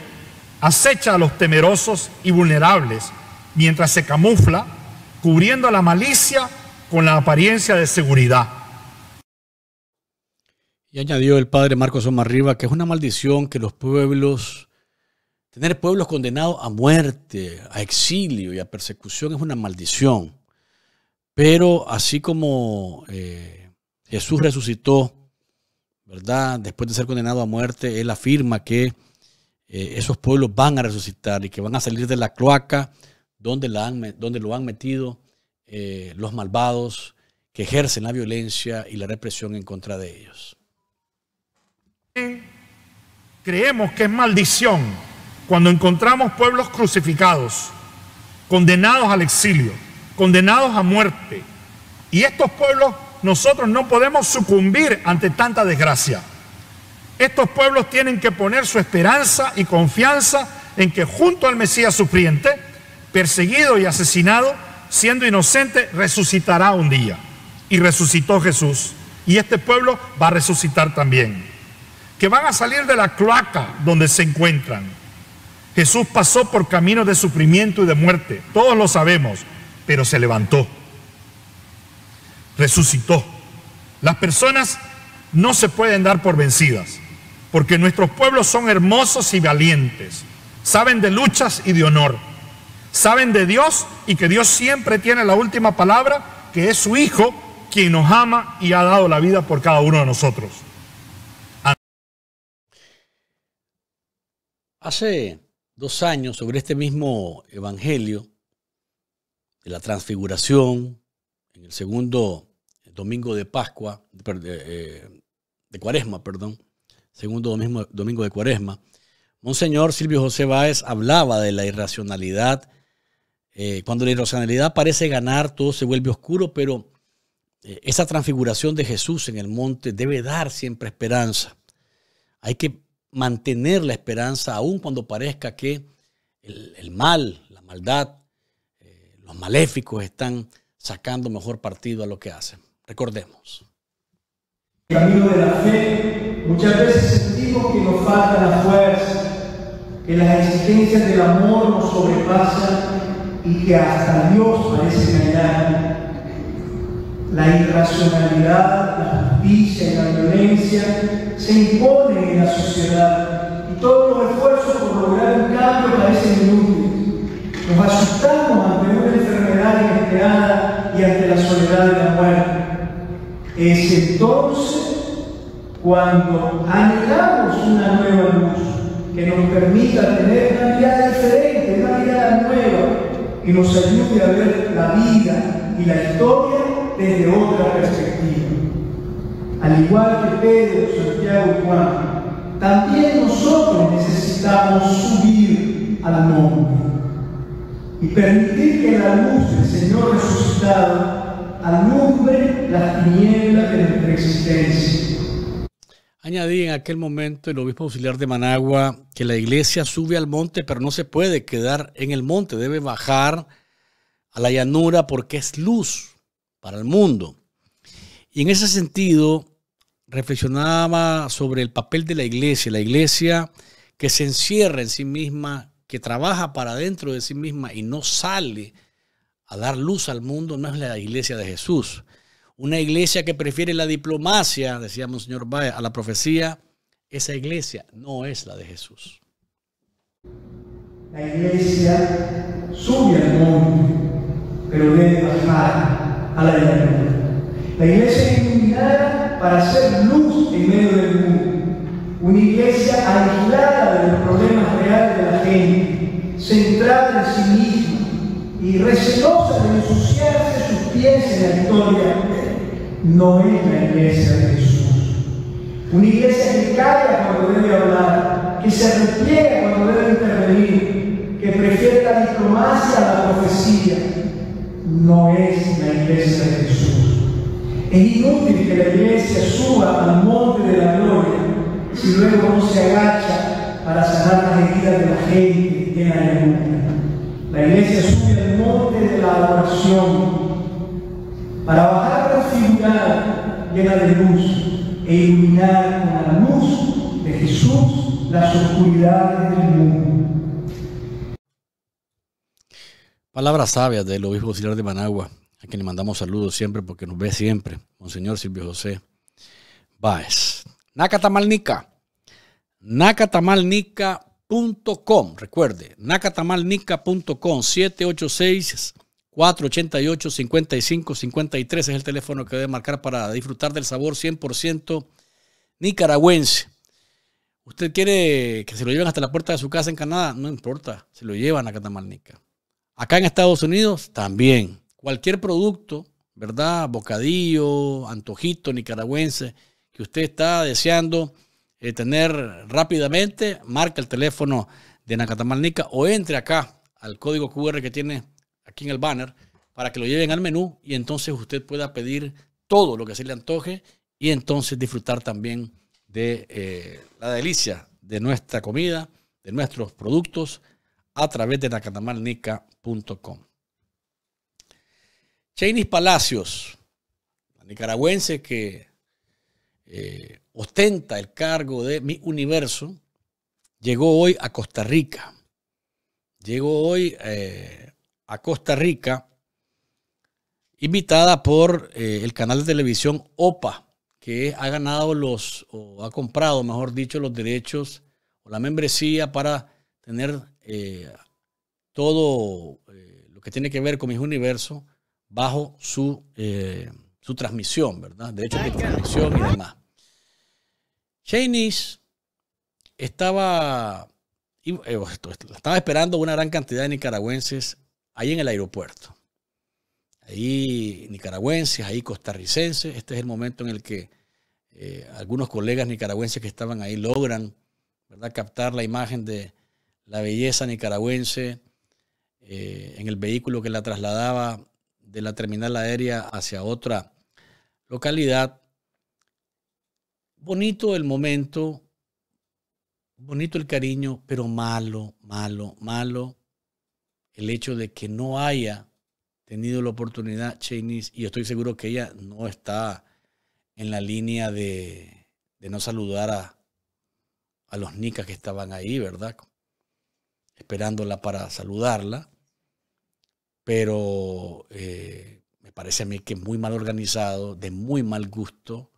[SPEAKER 5] acecha a los temerosos y vulnerables mientras se camufla, cubriendo la malicia con la apariencia de seguridad.
[SPEAKER 2] Y añadió el padre Marcos Riva que es una maldición que los pueblos, tener pueblos condenados a muerte, a exilio y a persecución es una maldición. Pero así como eh, Jesús resucitó, ¿verdad? Después de ser condenado a muerte, él afirma que eh, esos pueblos van a resucitar y que van a salir de la cloaca donde, lo han metido eh, los malvados que ejercen la
[SPEAKER 5] violencia y la represión en contra de ellos. Creemos que es maldición cuando encontramos pueblos crucificados, condenados al exilio condenados a muerte. Y estos pueblos, nosotros no podemos sucumbir ante tanta desgracia. Estos pueblos tienen que poner su esperanza y confianza en que junto al Mesías sufriente, perseguido y asesinado, siendo inocente, resucitará un día. Y resucitó Jesús. Y este pueblo va a resucitar también. Que van a salir de la cloaca donde se encuentran. Jesús pasó por caminos de sufrimiento y de muerte. Todos lo sabemos pero se levantó, resucitó. Las personas no se pueden dar por vencidas, porque nuestros pueblos son hermosos y valientes, saben de luchas y de honor, saben de Dios y que Dios siempre tiene la última palabra, que es su Hijo quien nos ama y ha dado la vida por cada uno de nosotros.
[SPEAKER 2] Hace dos años sobre este mismo evangelio, la transfiguración, en el segundo domingo de Pascua, eh, de, Cuaresma, perdón, segundo domingo, domingo de Cuaresma, Monseñor Silvio José Báez hablaba de la irracionalidad. Eh, cuando la irracionalidad parece ganar, todo se vuelve oscuro, pero eh, esa transfiguración de Jesús en el monte debe dar siempre esperanza. Hay que mantener la esperanza aun cuando parezca que el mal, la maldad, los maléficos están sacando mejor partido a lo que hacen. Recordemos.
[SPEAKER 1] El camino de la fe, muchas veces sentimos que nos falta la fuerza, que las exigencias del amor nos sobrepasan y que hasta Dios parece engañar. La irracionalidad, la justicia y la violencia se imponen en la sociedad y todos los esfuerzos por lograr un cambio parecen inútiles. Nos asustamos ante una enfermedad inesperada y ante la soledad de la muerte. Es entonces cuando anhelamos una nueva luz que nos permita tener una vida diferente, una mirada nueva, que nos ayude a ver la vida y la historia desde otra perspectiva. Al igual que Pedro, Santiago y Juan, también nosotros necesitamos subir al la y permitir que la luz del Señor resucitado alumbre las tinieblas de nuestra existencia.
[SPEAKER 2] Añadí en aquel momento el obispo auxiliar de Managua que la iglesia sube al monte, pero no se puede quedar en el monte, debe bajar a la llanura porque es luz para el mundo. Y en ese sentido, reflexionaba sobre el papel de la iglesia, la iglesia que se encierra en sí misma que trabaja para dentro de sí misma y no sale a dar luz al mundo, no es la iglesia de Jesús. Una iglesia que prefiere la diplomacia, decía señor Baez, a la profecía, esa iglesia no es la de Jesús.
[SPEAKER 1] La iglesia sube al mundo, pero debe bajar a la llanura. La iglesia es iluminada para hacer luz en medio del mundo. Una iglesia aislada de los problemas reales de la gente, centrada en sí misma y recelosa de ensuciarse sus pies en la historia, no es la iglesia de Jesús. Una iglesia que calla cuando debe hablar, que se repliega cuando debe intervenir, que prefiere la diplomacia a la profecía, no es la iglesia de Jesús. Es inútil que la iglesia suba al monte de la gloria y luego no se agacha para sanar las heridas de la gente en la La iglesia sube al monte de la adoración para bajar la ciudad llena de luz e iluminar con la luz de Jesús las oscuridades del mundo.
[SPEAKER 2] Palabras sabias del obispo auxiliar de Managua, a quien le mandamos saludos siempre porque nos ve siempre, Monseñor Silvio José Báez. Nacatamalnica nacatamalnica.com. Recuerde, nacatamalnica.com 786 488 5553 es el teléfono que debe marcar para disfrutar del sabor 100% nicaragüense. ¿Usted quiere que se lo lleven hasta la puerta de su casa en Canadá? No importa, se lo llevan a Catamalnica. Acá en Estados Unidos también. Cualquier producto, ¿verdad? Bocadillo, antojito nicaragüense que usted está deseando eh, tener rápidamente, marca el teléfono de Nacatamalnica o entre acá al código QR que tiene aquí en el banner para que lo lleven al menú y entonces usted pueda pedir todo lo que se le antoje y entonces disfrutar también de eh, la delicia de nuestra comida, de nuestros productos a través de nacatamalnica.com. Chainis Palacios, nicaragüense que eh, ostenta el cargo de mi universo, llegó hoy a Costa Rica. Llegó hoy eh, a Costa Rica, invitada por eh, el canal de televisión OPA, que ha ganado los, o ha comprado, mejor dicho, los derechos o la membresía para tener eh, todo lo que tiene que ver con Mi Universo bajo su, su transmisión, ¿verdad? Derechos de transmisión y demás. Chinese estaba, eh, estaba esperando una gran cantidad de nicaragüenses ahí en el aeropuerto. Ahí nicaragüenses, ahí costarricenses. Este es el momento en el que eh, algunos colegas nicaragüenses que estaban ahí logran ¿verdad? captar la imagen de la belleza nicaragüense eh, en el vehículo que la trasladaba de la terminal aérea hacia otra localidad bonito el momento, bonito el cariño, pero malo, malo, malo el hecho de que no haya tenido la oportunidad Cheney's, y estoy seguro que ella no está en la línea de, de no saludar a, a los nicas que estaban ahí, ¿verdad? Esperándola para saludarla. Pero eh, me parece a mí que es muy mal organizado, de muy mal gusto,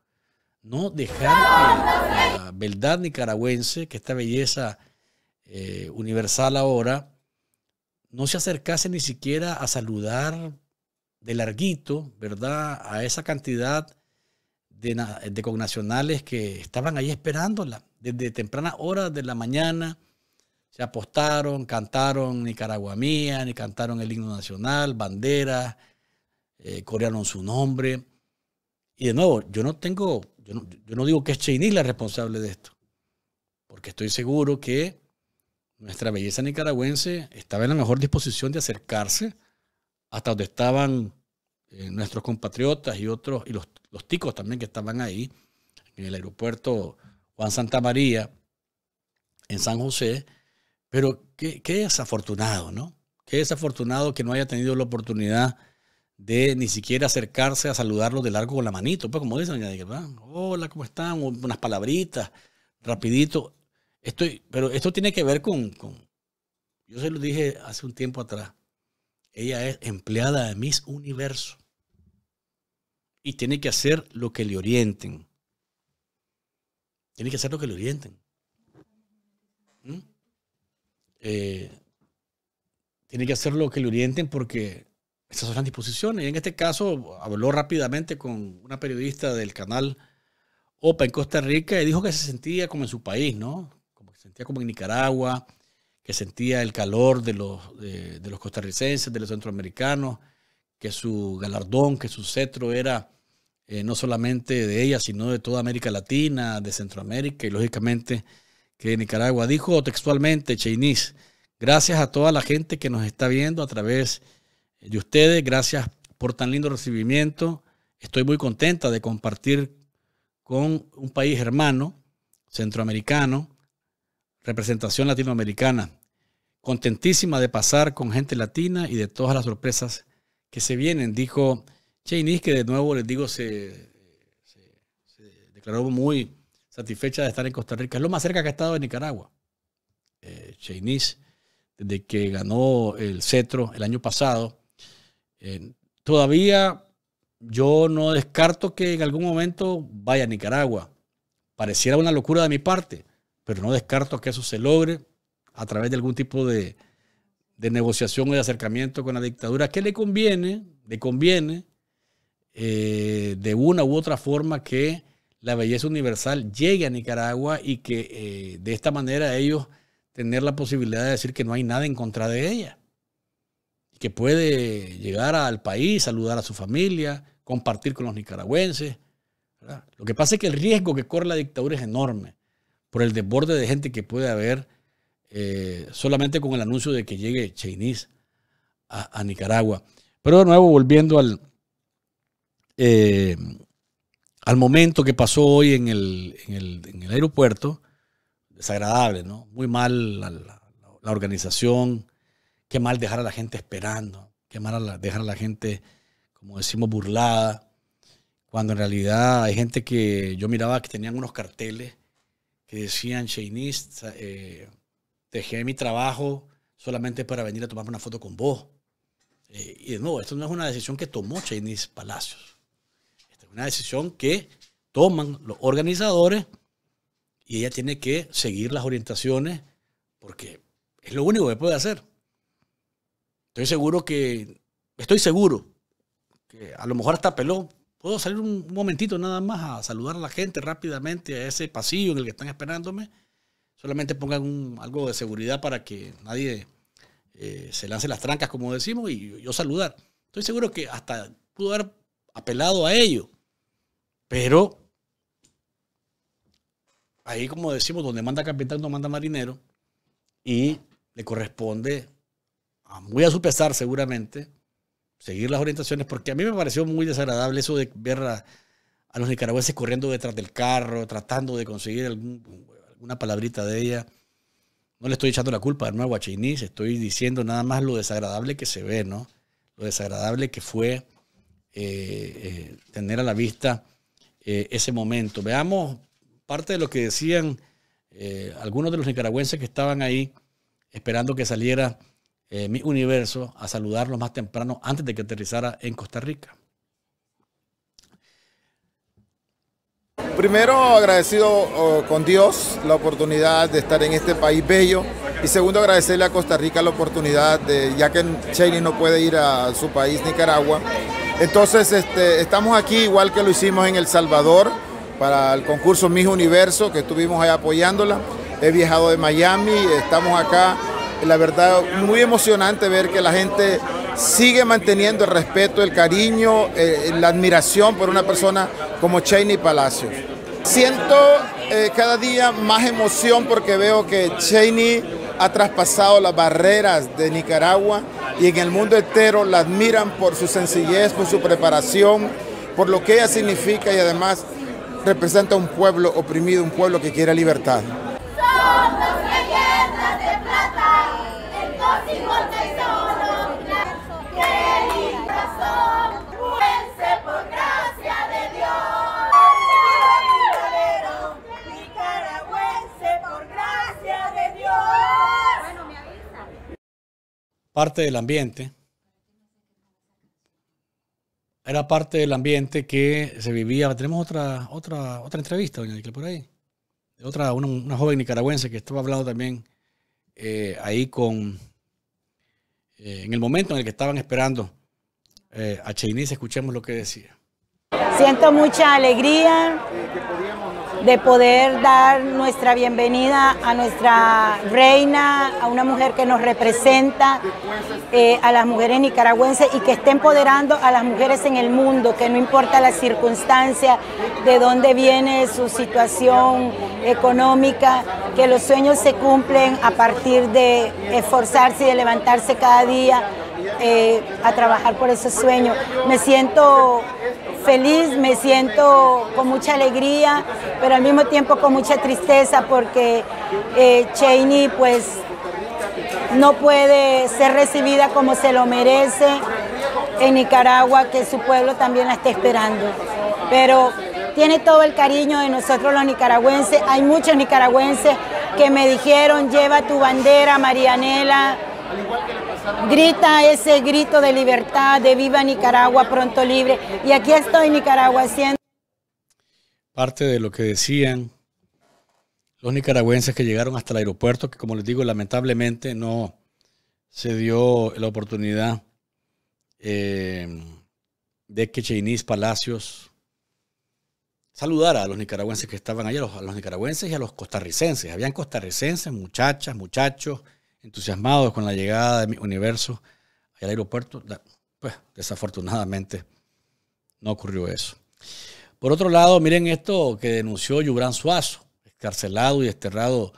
[SPEAKER 2] no dejar que la verdad nicaragüense, que esta belleza eh, universal ahora, no se acercase ni siquiera a saludar de larguito, ¿verdad?, a esa cantidad de, de connacionales que estaban ahí esperándola desde tempranas horas de la mañana se apostaron, cantaron Nicaragua mía, ni cantaron el himno nacional, banderas, eh, corearon su nombre. Y de nuevo, yo no tengo yo no, digo que es Cheney la responsable de esto, porque estoy seguro que nuestra belleza nicaragüense estaba en la mejor disposición de acercarse hasta donde estaban eh, nuestros compatriotas y otros, y los, ticos también que estaban ahí, en el aeropuerto Juan Santa María, en San José. Pero qué, qué desafortunado, ¿no? Qué desafortunado que no haya tenido la oportunidad de ni siquiera acercarse a saludarlo de largo con la manito, pues como dicen, ah, hola, ¿cómo están? Unas palabritas, rapidito. Estoy, pero esto tiene que ver con, yo se lo dije hace un tiempo atrás, ella es empleada de Miss Universo y tiene que hacer lo que le orienten. Tiene que hacer lo que le orienten. ¿Mm? Eh, tiene que hacer lo que le orienten porque esas son las disposiciones. Y en este caso habló rápidamente con una periodista del canal OPA en Costa Rica y dijo que se sentía como en su país, ¿no? Como que se sentía como en Nicaragua, que sentía el calor de los, de, los costarricenses, de los centroamericanos, que su galardón, que su cetro era eh, no solamente de ella, sino de toda América Latina, de Centroamérica y lógicamente que Nicaragua. Dijo textualmente, Cheinís, gracias a toda la gente que nos está viendo a través de de ustedes. Gracias por tan lindo recibimiento. Estoy muy contenta de compartir con un país hermano, centroamericano, representación latinoamericana. Contentísima de pasar con gente latina y de todas las sorpresas que se vienen. Dijo Cheynis, que de nuevo les digo, se, declaró muy satisfecha de estar en Costa Rica. Es lo más cerca que ha estado de Nicaragua. Eh, desde que ganó el cetro el año pasado, eh, todavía yo no descarto que en algún momento vaya a Nicaragua. Pareciera una locura de mi parte, pero no descarto que eso se logre a través de algún tipo de, negociación o de acercamiento con la dictadura que le conviene, le conviene eh, de una u otra forma que la belleza universal llegue a Nicaragua y que eh, de esta manera ellos tener la posibilidad de decir que no hay nada en contra de ella que puede llegar al país, saludar a su familia, compartir con los nicaragüenses. Lo que pasa es que el riesgo que corre la dictadura es enorme por el desborde de gente que puede haber eh, solamente con el anuncio de que llegue Chinese a, Nicaragua. Pero de nuevo, volviendo al, eh, al momento que pasó hoy en el, aeropuerto, desagradable, ¿no? Muy mal la organización, Qué mal dejar a la gente esperando, qué mal dejar a la gente, como decimos, burlada, cuando en realidad hay gente que yo miraba que tenían unos carteles que decían, Sheinis, eh, dejé mi trabajo solamente para venir a tomarme una foto con vos. Eh, y de nuevo, esto no es una decisión que tomó Sheinis Palacios. Esta es una decisión que toman los organizadores y ella tiene que seguir las orientaciones porque es lo único que puede hacer. Estoy seguro que, estoy seguro que a lo mejor hasta apeló. Puedo salir un momentito nada más a saludar a la gente rápidamente a ese pasillo en el que están esperándome. Solamente pongan algo de seguridad para que nadie eh, se lance las trancas, como decimos, y yo, saludar. Estoy seguro que hasta pudo haber apelado a ello. Pero ahí, como decimos, donde manda capitán no manda marinero. Y le corresponde Ah, voy a su seguramente, seguir las orientaciones, porque a mí me pareció muy desagradable eso de ver a, los nicaragüenses corriendo detrás del carro, tratando de conseguir alguna palabrita de ella. No le estoy echando la culpa de nuevo a estoy diciendo nada más lo desagradable que se ve, ¿no? Lo desagradable que fue eh, eh, tener a la vista eh, ese momento. Veamos parte de lo que decían algunos de los nicaragüenses que estaban ahí esperando que saliera eh, mi universo a saludarlo más temprano antes de que aterrizara en Costa Rica. Primero agradecido oh, con Dios la oportunidad de estar en este
[SPEAKER 4] país bello y segundo agradecerle a Costa Rica la oportunidad de, ya que Cheney no puede ir a su país, Nicaragua. Entonces este, estamos aquí igual que lo hicimos en El Salvador para el concurso Mi Universo que estuvimos ahí apoyándola. He viajado de Miami, estamos acá la verdad, muy emocionante ver que la gente sigue manteniendo el respeto, el cariño, eh, la admiración por una persona como Cheney Palacios. Siento eh, cada día más emoción porque veo que Cheney ha traspasado las barreras de Nicaragua y en el mundo entero la admiran por su sencillez, por su preparación, por lo que ella significa y además representa un pueblo oprimido, un pueblo que quiere libertad.
[SPEAKER 2] parte del ambiente, era parte del ambiente que se vivía. Tenemos otra, otra, otra entrevista, doña Nicole por ahí. Otra, una, joven nicaragüense que estaba hablando también eh, ahí con. Eh, en el momento en el que estaban esperando eh, a Cheinice, escuchemos lo que decía.
[SPEAKER 6] Siento mucha alegría de poder dar nuestra bienvenida a nuestra reina, a una mujer que nos representa, eh, a las mujeres nicaragüenses y que está empoderando a las mujeres en el mundo, que no importa la circunstancia, de dónde viene su situación económica, que los sueños se cumplen a partir de esforzarse y de levantarse cada día eh, a trabajar por ese sueño. Me siento feliz, me siento con mucha alegría, pero al mismo tiempo con mucha tristeza porque eh, Cheney pues no puede ser recibida como se lo merece en Nicaragua, que su pueblo también la está esperando. Pero tiene todo el cariño de nosotros los nicaragüenses. Hay muchos nicaragüenses que me dijeron, lleva tu bandera, Marianela, grita ese grito de libertad, de viva Nicaragua, pronto libre. Y aquí estoy, Nicaragua, haciendo...
[SPEAKER 2] Parte de lo que decían los nicaragüenses que llegaron hasta el aeropuerto, que como les digo, lamentablemente no se dio la oportunidad eh, de que Cheinís Palacios saludara a los nicaragüenses que estaban allá, a los nicaragüenses y a los costarricenses. Habían costarricenses, muchachas, muchachos, entusiasmados con la llegada de mi universo al aeropuerto, pues desafortunadamente no ocurrió eso. Por otro lado, miren esto que denunció Yubran Suazo, escarcelado y desterrado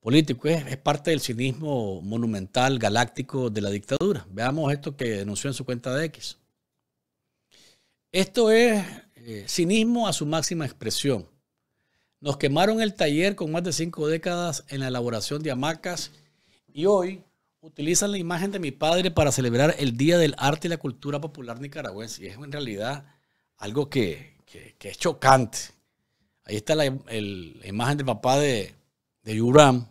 [SPEAKER 2] político. Es, parte del cinismo monumental, galáctico de la dictadura. Veamos esto que denunció en su cuenta de X. Esto es eh, cinismo a su máxima expresión. Nos quemaron el taller con más de cinco décadas en la elaboración de hamacas y hoy utilizan la imagen de mi padre para celebrar el Día del Arte y la Cultura Popular Nicaragüense. Y es en realidad algo que, es chocante. Ahí está la, imagen del papá de, de Yuram.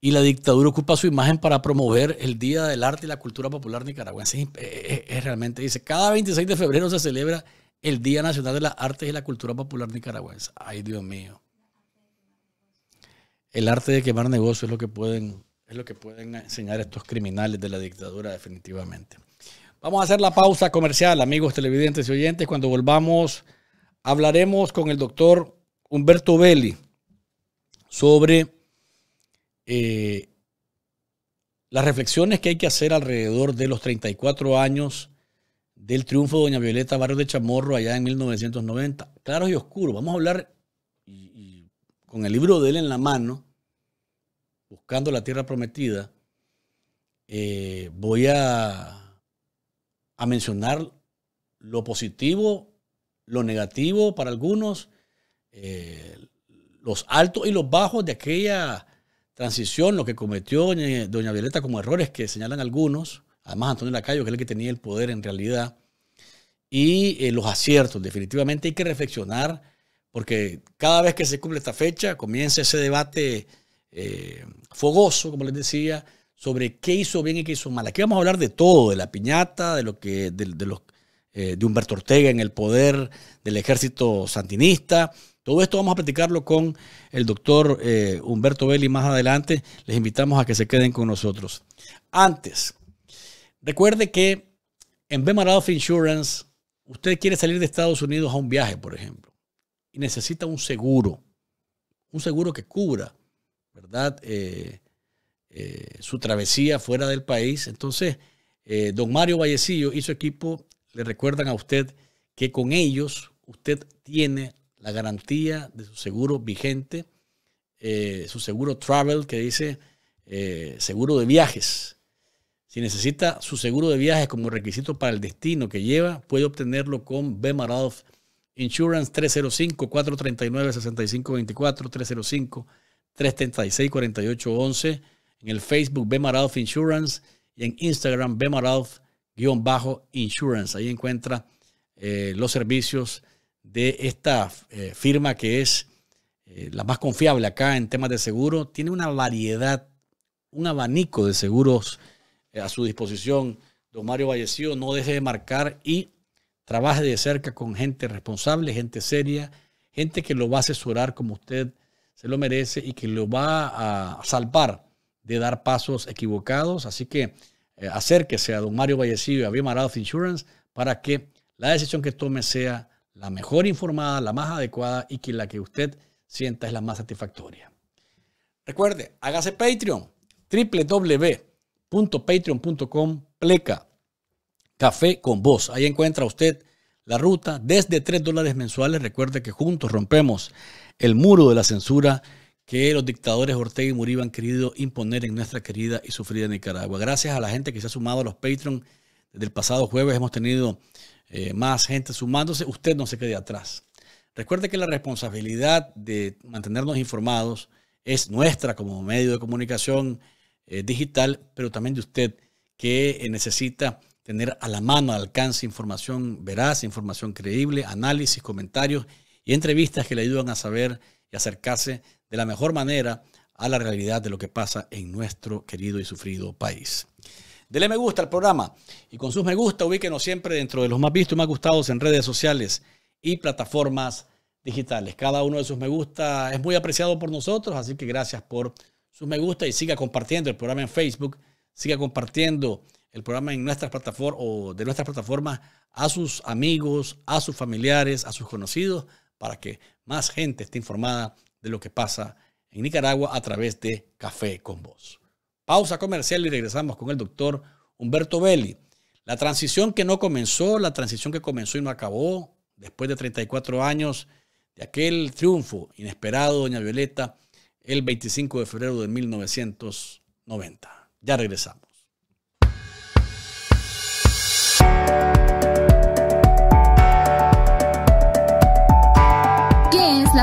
[SPEAKER 2] Y la dictadura ocupa su imagen para promover el Día del Arte y la Cultura Popular Nicaragüense. Es, realmente, dice, cada 26 de febrero se celebra el Día Nacional de las Artes y la Cultura Popular Nicaragüense. Ay, Dios mío el arte de quemar negocios es lo que pueden, es lo que pueden enseñar estos criminales de la dictadura definitivamente. Vamos a hacer la pausa comercial, amigos televidentes y oyentes. Cuando volvamos, hablaremos con el doctor Humberto Belli sobre eh, las reflexiones que hay que hacer alrededor de los 34 años del triunfo de Doña Violeta Barrio de Chamorro allá en 1990. Claro y oscuro. Vamos a hablar con el libro de él en la mano buscando la tierra prometida, eh, voy a, mencionar lo positivo, lo negativo para algunos, eh, los altos y los bajos de aquella transición, lo que cometió doña Violeta como errores que señalan algunos, además Antonio Lacayo, que es el que tenía el poder en realidad, y eh, los aciertos. Definitivamente hay que reflexionar, porque cada vez que se cumple esta fecha, comienza ese debate fogoso, como les decía, sobre qué hizo bien y qué hizo mal. Aquí vamos a hablar de todo, de la piñata, de lo que, de, los, eh, de Humberto Ortega en el poder, del ejército santinista. Todo esto vamos a platicarlo con el doctor eh, Humberto Belli más adelante. Les invitamos a que se queden con nosotros. Antes, recuerde que en Bemarado Insurance, usted quiere salir de Estados Unidos a un viaje, por ejemplo, y necesita un seguro, un seguro que cubra ¿verdad? Eh, eh, su travesía fuera del país. Entonces, eh, don Mario Vallecillo y su equipo le recuerdan a usted que con ellos usted tiene la garantía de su seguro vigente, su seguro travel que dice seguro de viajes. Si necesita su seguro de viajes como requisito para el destino que lleva, puede obtenerlo con Bemaroff Insurance 305-439-6524, 336-4811. En el Facebook Bemaralf Insurance y en Instagram bemaralf insurance Ahí encuentra eh, los servicios de esta eh, firma que es eh, la más confiable acá en temas de seguro. Tiene una variedad, un abanico de seguros a su disposición. Don Mario Vallecío, no deje de marcar y trabaje de cerca con gente responsable, gente seria, gente que lo va a asesorar como usted se lo merece y que lo va a salvar de dar pasos equivocados. Así que eh, acérquese a don Mario Vallecillo y a Insurance para que la decisión que tome sea la mejor informada, la más adecuada y que la que usted sienta es la más satisfactoria. Recuerde, hágase Patreon, www.patreon.com pleca, café con voz. Ahí encuentra usted la ruta desde 3 dólares mensuales. Recuerde que juntos rompemos el muro de la censura que los dictadores Ortega y Murillo han querido imponer en nuestra querida y sufrida Nicaragua. Gracias a la gente que se ha sumado a los Patreon. Desde el pasado jueves hemos tenido eh, más gente sumándose. Usted no se quede atrás. Recuerde que la responsabilidad de mantenernos informados es nuestra como medio de comunicación eh, digital, pero también de usted que necesita tener a la mano, al alcance, información veraz, información creíble, análisis, comentarios y entrevistas que le ayudan a saber y acercarse de la mejor manera a la realidad de lo que pasa en nuestro querido y sufrido país. Dele me gusta al programa y con sus me gusta ubíquenos siempre dentro de los más vistos y más gustados en redes sociales y plataformas digitales. Cada uno de sus me gusta es muy apreciado por nosotros, así que gracias por sus me gusta y siga compartiendo el programa en Facebook, siga compartiendo el programa en nuestras o de nuestras plataformas a sus amigos, a sus familiares, a sus conocidos, para que más gente esté informada de lo que pasa en Nicaragua a través de Café con Vos. Pausa comercial y regresamos con el doctor Humberto Belli. La transición que no comenzó, la transición que comenzó y no acabó, después de 34 años de aquel triunfo inesperado, doña Violeta, el 25 de febrero de 1990. Ya regresamos.